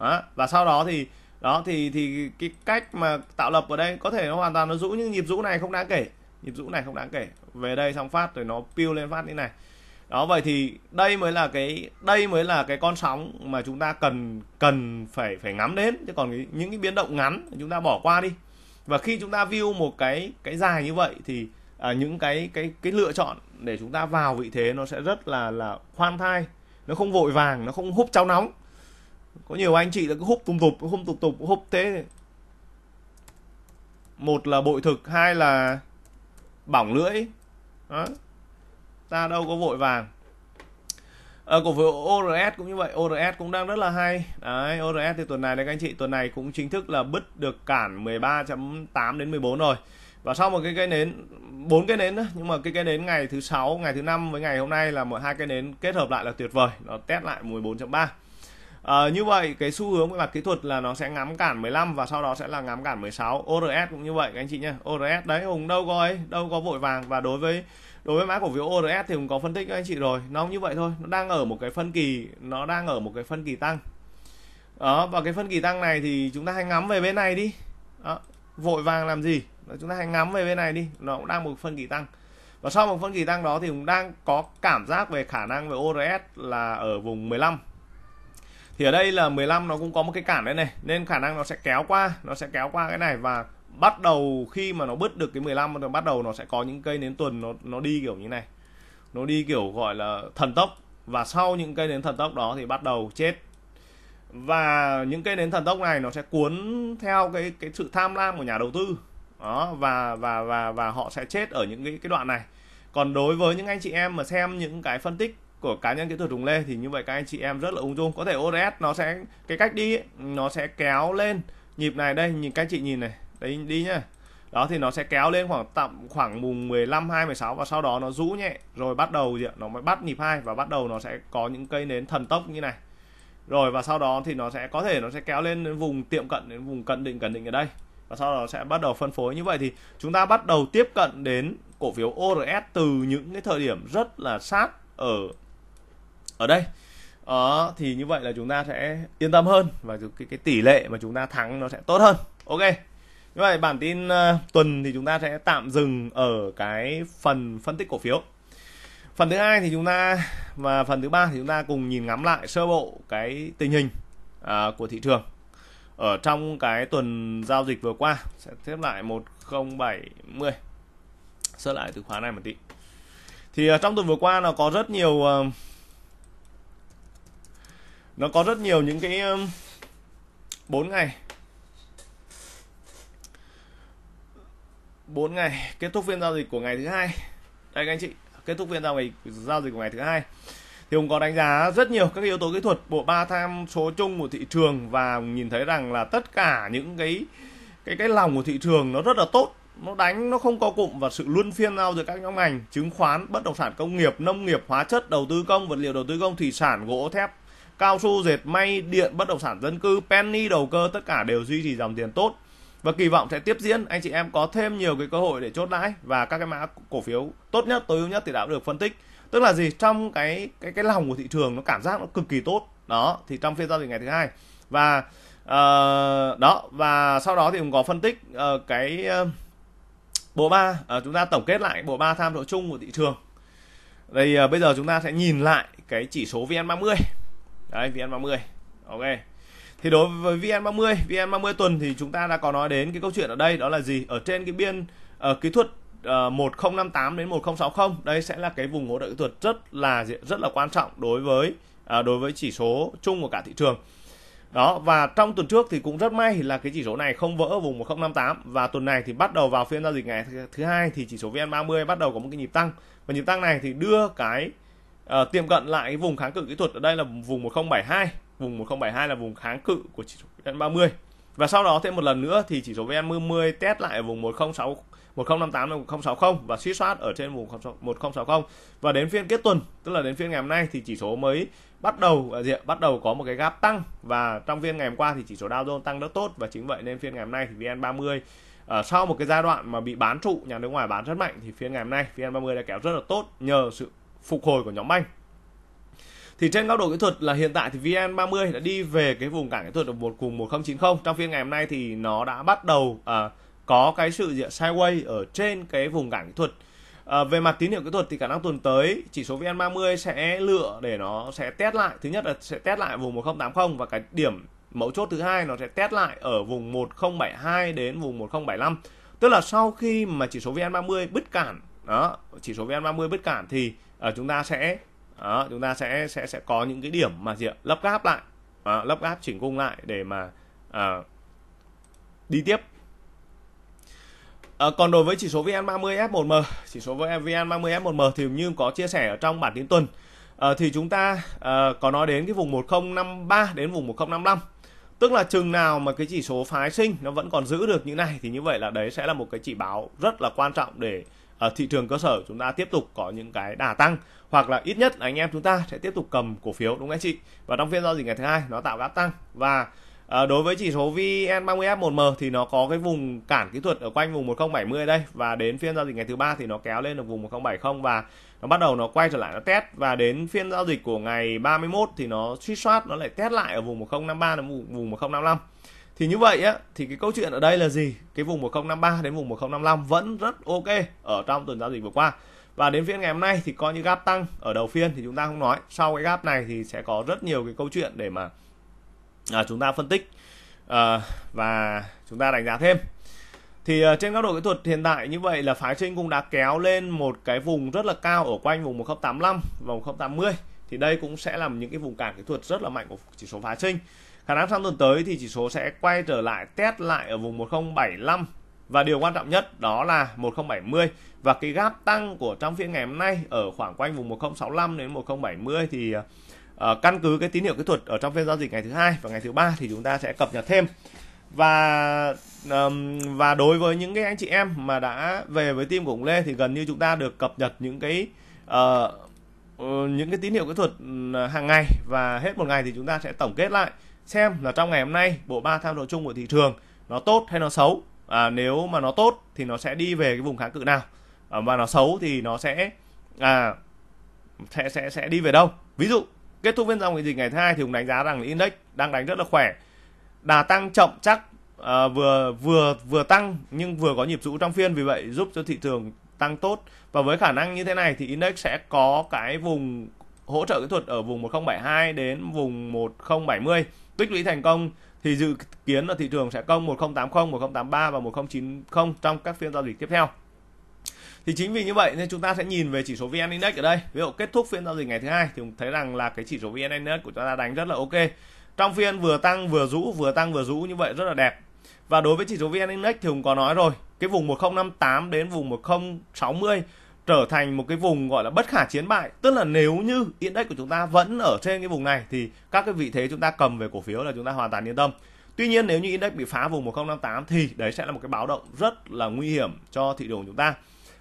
đó. và sau đó thì đó thì thì cái cách mà tạo lập ở đây có thể nó hoàn toàn nó rũ nhưng nhịp rũ này không đáng kể nhịp rũ này không đáng kể về đây xong phát rồi nó piu lên phát như này đó vậy thì đây mới là cái đây mới là cái con sóng mà chúng ta cần cần phải phải ngắm đến chứ còn những cái biến động ngắn chúng ta bỏ qua đi và khi chúng ta view một cái cái dài như vậy thì à, những cái cái cái lựa chọn để chúng ta vào vị thế nó sẽ rất là là khoan thai nó không vội vàng nó không húp cháo nóng có nhiều anh chị là cứ húp tùm tụp húp tụp tụp húp thế một là bội thực hai là bỏng lưỡi đó ta đâu có vội vàng À, cổ phiếu ORS cũng như vậy, ORS cũng đang rất là hay. Đấy, ORS thì tuần này đấy các anh chị, tuần này cũng chính thức là bứt được cản 13.8 đến 14 rồi. Và sau một cái cây nến, bốn cây nến nhưng mà cái cây nến ngày thứ sáu, ngày thứ năm với ngày hôm nay là một hai cây nến kết hợp lại là tuyệt vời, nó test lại 14.3. À, như vậy cái xu hướng mặt kỹ thuật là nó sẽ ngắm cản 15 và sau đó sẽ là ngắm cản 16 ORS cũng như vậy các anh chị nhé ORS đấy Hùng đâu có ấy đâu có vội vàng và đối với đối với mã cổ phiếu ORS thì Hùng có phân tích các anh chị rồi nó như vậy thôi nó đang ở một cái phân kỳ nó đang ở một cái phân kỳ tăng đó và cái phân kỳ tăng này thì chúng ta hãy ngắm về bên này đi đó, vội vàng làm gì đó, chúng ta hãy ngắm về bên này đi nó cũng đang một phân kỳ tăng và sau một phân kỳ tăng đó thì cũng đang có cảm giác về khả năng về ORS là ở vùng 15 thì ở đây là 15 nó cũng có một cái cản đấy này nên khả năng nó sẽ kéo qua nó sẽ kéo qua cái này và bắt đầu khi mà nó bứt được cái 15 nó bắt đầu nó sẽ có những cây nến tuần nó nó đi kiểu như này nó đi kiểu gọi là thần tốc và sau những cây nến thần tốc đó thì bắt đầu chết và những cây nến thần tốc này nó sẽ cuốn theo cái cái sự tham lam của nhà đầu tư đó và và và và họ sẽ chết ở những cái cái đoạn này còn đối với những anh chị em mà xem những cái phân tích của cá nhân kỹ thuật Tùng Lê thì như vậy các anh chị em rất là ung dung có thể ODS nó sẽ cái cách đi ấy, nó sẽ kéo lên nhịp này đây nhìn các anh chị nhìn này đấy đi nhá đó thì nó sẽ kéo lên khoảng tầm khoảng mùng 15 2 16 và sau đó nó rũ nhẹ rồi bắt đầu gì ạ? nó mới bắt nhịp hai và bắt đầu nó sẽ có những cây nến thần tốc như này rồi và sau đó thì nó sẽ có thể nó sẽ kéo lên đến vùng tiệm cận đến vùng cận định cận định ở đây và sau đó sẽ bắt đầu phân phối như vậy thì chúng ta bắt đầu tiếp cận đến cổ phiếu ORS từ những cái thời điểm rất là sát ở ở đây đó ờ, thì như vậy là chúng ta sẽ yên tâm hơn và cái, cái tỷ lệ mà chúng ta thắng nó sẽ tốt hơn ok như vậy bản tin ờ, tuần thì chúng ta sẽ tạm dừng ở cái phần phân tích cổ phiếu phần thứ hai thì chúng ta và phần thứ ba thì chúng ta cùng nhìn ngắm lại sơ bộ cái tình hình à, của thị trường ở trong cái tuần giao dịch vừa qua sẽ tiếp lại 10710 sơ lại từ khóa này một tí thì ờ, trong tuần vừa qua nó có rất nhiều nó có rất nhiều những cái bốn ngày bốn ngày kết thúc phiên giao dịch của ngày thứ hai đây các anh chị kết thúc phiên giao dịch giao dịch của ngày thứ hai thì ông có đánh giá rất nhiều các yếu tố kỹ thuật bộ ba tham số chung của thị trường và nhìn thấy rằng là tất cả những cái cái cái lòng của thị trường nó rất là tốt nó đánh nó không có cụm và sự luân phiên nhau giữa các nhóm ngành chứng khoán bất động sản công nghiệp nông nghiệp hóa chất đầu tư công vật liệu đầu tư công thủy sản gỗ thép cao su dệt may điện bất động sản dân cư penny đầu cơ tất cả đều duy trì dòng tiền tốt và kỳ vọng sẽ tiếp diễn anh chị em có thêm nhiều cái cơ hội để chốt lãi và các cái mã cổ phiếu tốt nhất tối ưu nhất thì đã được phân tích tức là gì trong cái cái cái lòng của thị trường nó cảm giác nó cực kỳ tốt đó thì trong phiên giao dịch ngày thứ hai và uh, đó và sau đó thì cũng có phân tích uh, cái uh, bộ ba uh, chúng ta tổng kết lại bộ ba tham số chung của thị trường đây uh, bây giờ chúng ta sẽ nhìn lại cái chỉ số vn 30 đấy VN30 ok thì đối với VN30 VN30 tuần thì chúng ta đã có nói đến cái câu chuyện ở đây đó là gì ở trên cái biên ở ờ, uh, kỹ thuật uh, ờ, 1058 đến 1060 đây sẽ là cái vùng hỗ trợ kỹ thuật rất là rất là quan trọng đối với uh, đối với chỉ số chung của cả thị trường đó và trong tuần trước thì cũng rất may là cái chỉ số này không vỡ vùng 1058 và tuần này thì bắt đầu vào phiên giao dịch ngày thứ hai thì chỉ số VN30 bắt đầu có một cái nhịp tăng và nhịp tăng này thì đưa cái à, tiệm cận lại cái vùng kháng cự kỹ thuật ở đây là vùng 1072 vùng 1072 là vùng kháng cự của chỉ số VN30 và sau đó thêm một lần nữa thì chỉ số VN10 test lại ở vùng 106 1058 là 1060 và suy soát ở trên vùng 1060 và đến phiên kết tuần tức là đến phiên ngày hôm nay thì chỉ số mới bắt đầu à, gì ạ? bắt đầu có một cái gap tăng và trong phiên ngày hôm qua thì chỉ số Dow Jones tăng rất tốt và chính vậy nên phiên ngày hôm nay thì VN30 ở ờ, sau một cái giai đoạn mà bị bán trụ nhà nước ngoài bán rất mạnh thì phiên ngày hôm nay VN30 đã kéo rất là tốt nhờ sự phục hồi của nhóm banh thì trên góc độ kỹ thuật là hiện tại thì VN30 đã đi về cái vùng cản kỹ thuật ở một cùng 1090 trong phiên ngày hôm nay thì nó đã bắt đầu à, có cái sự diện sideways ở trên cái vùng cản kỹ thuật à, về mặt tín hiệu kỹ thuật thì khả năng tuần tới chỉ số VN30 sẽ lựa để nó sẽ test lại thứ nhất là sẽ test lại vùng 1080 và cái điểm mẫu chốt thứ hai nó sẽ test lại ở vùng 1072 đến vùng 1075 tức là sau khi mà chỉ số VN30 bứt cản đó chỉ số VN30 bứt cản thì à, chúng ta sẽ à, chúng ta sẽ sẽ sẽ có những cái điểm mà gì ạ lấp gáp lại à, ờ, lấp gáp chỉnh cung lại để mà à, đi tiếp À, còn đối với chỉ số VN30F1M, chỉ số VN30F1M thì như có chia sẻ ở trong bản tin tuần à, thì chúng ta à, có nói đến cái vùng 1053 đến vùng 1055. Tức là chừng nào mà cái chỉ số phái sinh nó vẫn còn giữ được như này thì như vậy là đấy sẽ là một cái chỉ báo rất là quan trọng để ở ờ, thị trường cơ sở chúng ta tiếp tục có những cái đà tăng hoặc là ít nhất là anh em chúng ta sẽ tiếp tục cầm cổ phiếu đúng không anh chị và trong phiên giao dịch ngày thứ hai nó tạo đáp tăng và À, đối với chỉ số VN30F1M thì nó có cái vùng cản kỹ thuật ở quanh vùng 1070 đây và đến phiên giao dịch ngày thứ ba thì nó kéo lên được vùng 1070 và nó bắt đầu nó quay trở lại nó test và đến phiên giao dịch của ngày 31 thì nó suy soát nó lại test lại ở vùng 1053 đến vùng 1055 thì như vậy á thì cái câu chuyện ở đây là gì cái vùng 1053 đến vùng 1055 vẫn rất ok ở trong tuần giao dịch vừa qua và đến phiên ngày hôm nay thì coi như gap tăng ở đầu phiên thì chúng ta không nói sau cái gap này thì sẽ có rất nhiều cái câu chuyện để mà à, chúng ta phân tích à, và chúng ta đánh giá thêm thì uh, trên góc độ kỹ thuật hiện tại như vậy là phái sinh cũng đã kéo lên một cái vùng rất là cao ở quanh vùng 1085 và 1080 thì đây cũng sẽ là những cái vùng cản kỹ thuật rất là mạnh của chỉ số phái sinh khả năng trong tuần tới thì chỉ số sẽ quay trở lại test lại ở vùng 1075 và điều quan trọng nhất đó là 1070 và cái gap tăng của trong phiên ngày hôm nay ở khoảng quanh vùng 1065 đến 1070 thì uh, căn cứ cái tín hiệu kỹ thuật ở trong phiên giao dịch ngày thứ hai và ngày thứ ba thì chúng ta sẽ cập nhật thêm và um, và đối với những cái anh chị em mà đã về với team của ông Lê thì gần như chúng ta được cập nhật những cái uh, những cái tín hiệu kỹ thuật hàng ngày và hết một ngày thì chúng ta sẽ tổng kết lại xem là trong ngày hôm nay bộ ba tham số chung của thị trường nó tốt hay nó xấu à, nếu mà nó tốt thì nó sẽ đi về cái vùng kháng cự nào à, và nó xấu thì nó sẽ à, sẽ sẽ sẽ đi về đâu ví dụ kết thúc phiên giao dịch ngày thứ hai thì cũng đánh giá rằng index đang đánh rất là khỏe đà tăng chậm chắc à, vừa vừa vừa tăng nhưng vừa có nhịp rũ trong phiên vì vậy giúp cho thị trường tăng tốt và với khả năng như thế này thì index sẽ có cái vùng hỗ trợ kỹ thuật ở vùng 1072 đến vùng 1070 tích lũy thành công thì dự kiến là thị trường sẽ công 1080, 1083 và 1090 trong các phiên giao dịch tiếp theo. Thì chính vì như vậy nên chúng ta sẽ nhìn về chỉ số VN Index ở đây. Ví dụ kết thúc phiên giao dịch ngày thứ hai thì thấy rằng là cái chỉ số VN Index của chúng ta đánh rất là ok. Trong phiên vừa tăng vừa rũ, vừa tăng vừa rũ như vậy rất là đẹp. Và đối với chỉ số VN Index thì Hùng có nói rồi, cái vùng 1058 đến vùng 1060 trở thành một cái vùng gọi là bất khả chiến bại tức là nếu như index của chúng ta vẫn ở trên cái vùng này thì các cái vị thế chúng ta cầm về cổ phiếu là chúng ta hoàn toàn yên tâm tuy nhiên nếu như index bị phá vùng 1058 thì đấy sẽ là một cái báo động rất là nguy hiểm cho thị trường chúng ta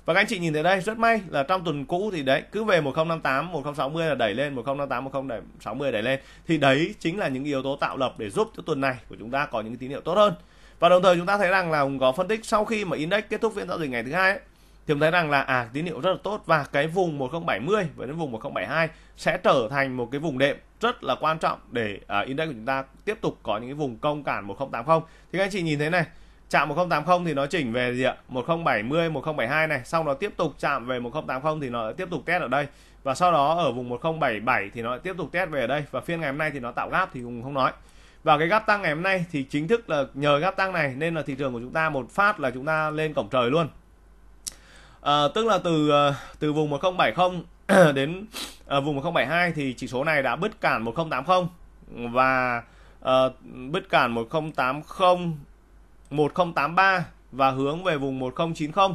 và các anh chị nhìn thấy đây rất may là trong tuần cũ thì đấy cứ về 1058 1060 là đẩy lên 1058 1060 đẩy lên thì đấy chính là những yếu tố tạo lập để giúp cho tuần này của chúng ta có những tín hiệu tốt hơn và đồng thời chúng ta thấy rằng là Hùng có phân tích sau khi mà index kết thúc phiên giao dịch ngày thứ hai thì thấy rằng là à tín hiệu rất là tốt và cái vùng 1070 và đến vùng 1072 sẽ trở thành một cái vùng đệm rất là quan trọng để à, index của chúng ta tiếp tục có những cái vùng công cản 1080 thì các anh chị nhìn thấy này chạm 1080 thì nó chỉnh về gì ạ 1070 1072 này xong nó tiếp tục chạm về 1080 thì nó tiếp tục test ở đây và sau đó ở vùng 1077 thì nó tiếp tục test về ở đây và phiên ngày hôm nay thì nó tạo gáp thì cũng không nói và cái gáp tăng ngày hôm nay thì chính thức là nhờ gáp tăng này nên là thị trường của chúng ta một phát là chúng ta lên cổng trời luôn à, tức là từ ờ, từ vùng 1070 đến à, vùng 1072 thì chỉ số này đã bứt cản 1080 và à, bứt cản 1080 1083 và hướng về vùng 1090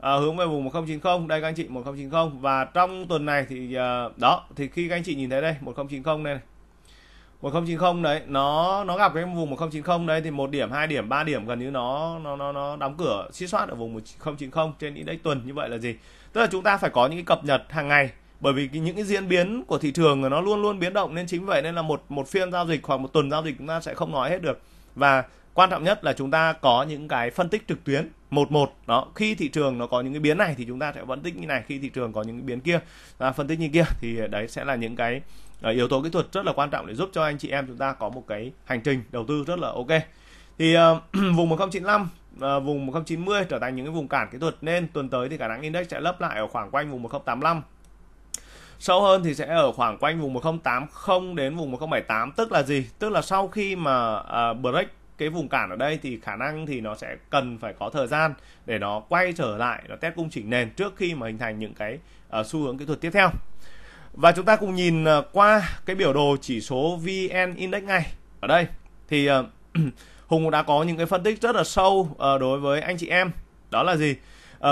à, hướng về vùng 1090 đây các anh chị 1090 và trong tuần này thì à, đó thì khi các anh chị nhìn thấy đây 1090 đây này 1090 đấy nó nó gặp cái vùng 1090 đấy thì một điểm hai điểm ba điểm gần như nó nó nó nó đóng cửa siết soát ở vùng 1090 trên những đấy tuần như vậy là gì tức là chúng ta phải có những cái cập nhật hàng ngày bởi vì những cái diễn biến của thị trường nó luôn luôn biến động nên chính vậy nên là một một phiên giao dịch hoặc một tuần giao dịch chúng ta sẽ không nói hết được và quan trọng nhất là chúng ta có những cái phân tích trực tuyến một một đó khi thị trường nó có những cái biến này thì chúng ta sẽ phân tích như này khi thị trường có những cái biến kia và phân tích như kia thì đấy sẽ là những cái à, yếu tố kỹ thuật rất là quan trọng để giúp cho anh chị em chúng ta có một cái hành trình đầu tư rất là ok thì uh, vùng 1095 uh, ờ, vùng 1090 trở thành những cái vùng cản kỹ thuật nên tuần tới thì khả năng index sẽ lấp lại ở khoảng quanh vùng 1085 sâu hơn thì sẽ ở khoảng quanh vùng 1080 đến vùng 1078 tức là gì tức là sau khi mà uh, break cái vùng cản ở đây thì khả năng thì nó sẽ cần phải có thời gian để nó quay trở lại nó test cung chỉnh nền trước khi mà hình thành những cái uh, xu hướng kỹ thuật tiếp theo và chúng ta cùng nhìn ờ, qua cái biểu đồ chỉ số VN Index ngay. Ở đây thì ờ, Hùng cũng đã có những cái phân tích rất là sâu ờ, đối với anh chị em. Đó là gì?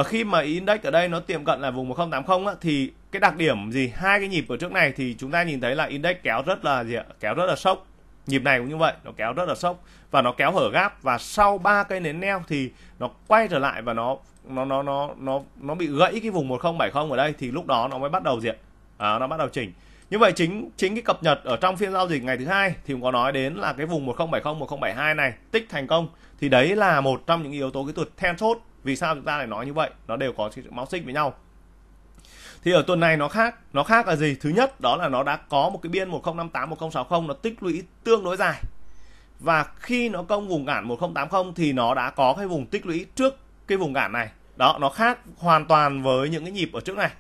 Khi mà index ở đây nó tiệm cận là vùng 1080 á, thì cái đặc điểm gì? Hai cái nhịp ở trước này thì chúng ta nhìn thấy là index kéo rất là gì ạ? Kéo rất là sốc. Nhịp này cũng như vậy, nó kéo rất là sốc và nó kéo hở gáp và sau ba cây nến neo thì nó quay trở lại và nó nó nó nó nó nó bị gãy cái vùng 1070 ở đây thì lúc đó nó mới bắt đầu gì à, nó bắt đầu chỉnh như vậy chính chính cái cập nhật ở trong phiên giao dịch ngày thứ hai thì cũng có nói đến là cái vùng 1070 1072 này tích thành công thì đấy là một trong những yếu tố kỹ thuật then chốt vì sao chúng ta lại nói như vậy nó đều có sự máu xích với nhau thì ở tuần này nó khác nó khác là gì thứ nhất đó là nó đã có một cái biên 1058 1060 nó tích lũy tương đối dài và khi nó công vùng cản 1080 thì nó đã có cái vùng tích lũy trước cái vùng cản này đó nó khác hoàn toàn với những cái nhịp ở trước này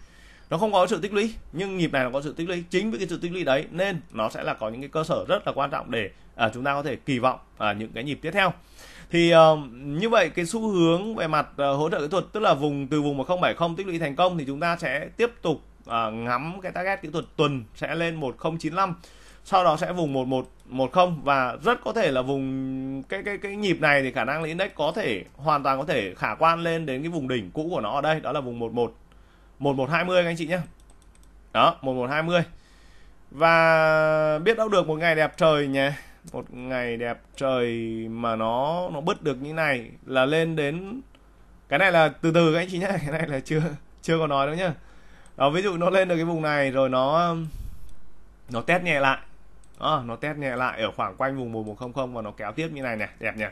nó không có sự tích lũy nhưng nhịp này nó có sự tích lũy chính với cái sự tích lũy đấy nên nó sẽ là có những cái cơ sở rất là quan trọng để à, chúng ta có thể kỳ vọng à, những cái nhịp tiếp theo thì uh, như vậy cái xu hướng về mặt uh, hỗ trợ kỹ thuật tức là vùng từ vùng 1070 tích lũy thành công thì chúng ta sẽ tiếp tục à, ngắm cái target kỹ thuật tuần sẽ lên 1095 sau đó sẽ vùng 1110 và rất có thể là vùng cái cái cái nhịp này thì khả năng là index có thể hoàn toàn có thể khả quan lên đến cái vùng đỉnh cũ của nó ở đây đó là vùng 11 1120 các anh chị nhé đó 1120 và biết đâu được một ngày đẹp trời nhé một ngày đẹp trời mà nó nó bứt được như này là lên đến cái này là từ từ các anh chị nhé cái này là chưa chưa có nói đâu nhá đó ví dụ nó lên được cái vùng này rồi nó nó test nhẹ lại à, nó test nhẹ lại ở khoảng quanh vùng 1100 và nó kéo tiếp như này nè, đẹp nhỉ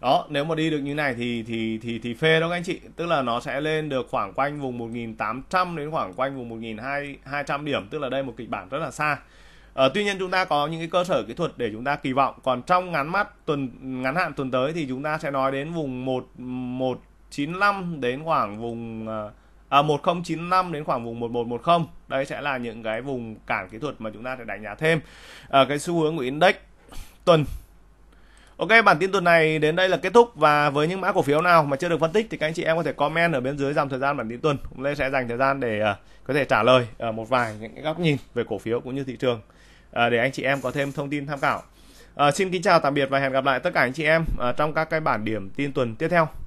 đó nếu mà đi được như này thì thì thì thì phê đó các anh chị tức là nó sẽ lên được khoảng quanh vùng 1800 đến khoảng quanh vùng 1200 điểm tức là đây một kịch bản rất là xa à, tuy nhiên chúng ta có những cái cơ sở kỹ thuật để chúng ta kỳ vọng còn trong ngắn mắt tuần ngắn hạn tuần tới thì chúng ta sẽ nói đến vùng 1195 đến khoảng vùng ờ, à, 1095 đến khoảng vùng 1110 đây sẽ là những cái vùng cản kỹ thuật mà chúng ta sẽ đánh giá thêm à, cái xu hướng của index tuần Ok, bản tin tuần này đến đây là kết thúc và với những mã cổ phiếu nào mà chưa được phân tích thì các anh chị em có thể comment ở bên dưới dòng thời gian bản tin tuần. Hôm nay sẽ dành thời gian để uh, có thể trả lời uh, một vài những góc nhìn về cổ phiếu cũng như thị trường uh, để anh chị em có thêm thông tin tham khảo. Uh, xin kính chào tạm biệt và hẹn gặp lại tất cả anh chị em uh, trong các cái bản điểm tin tuần tiếp theo.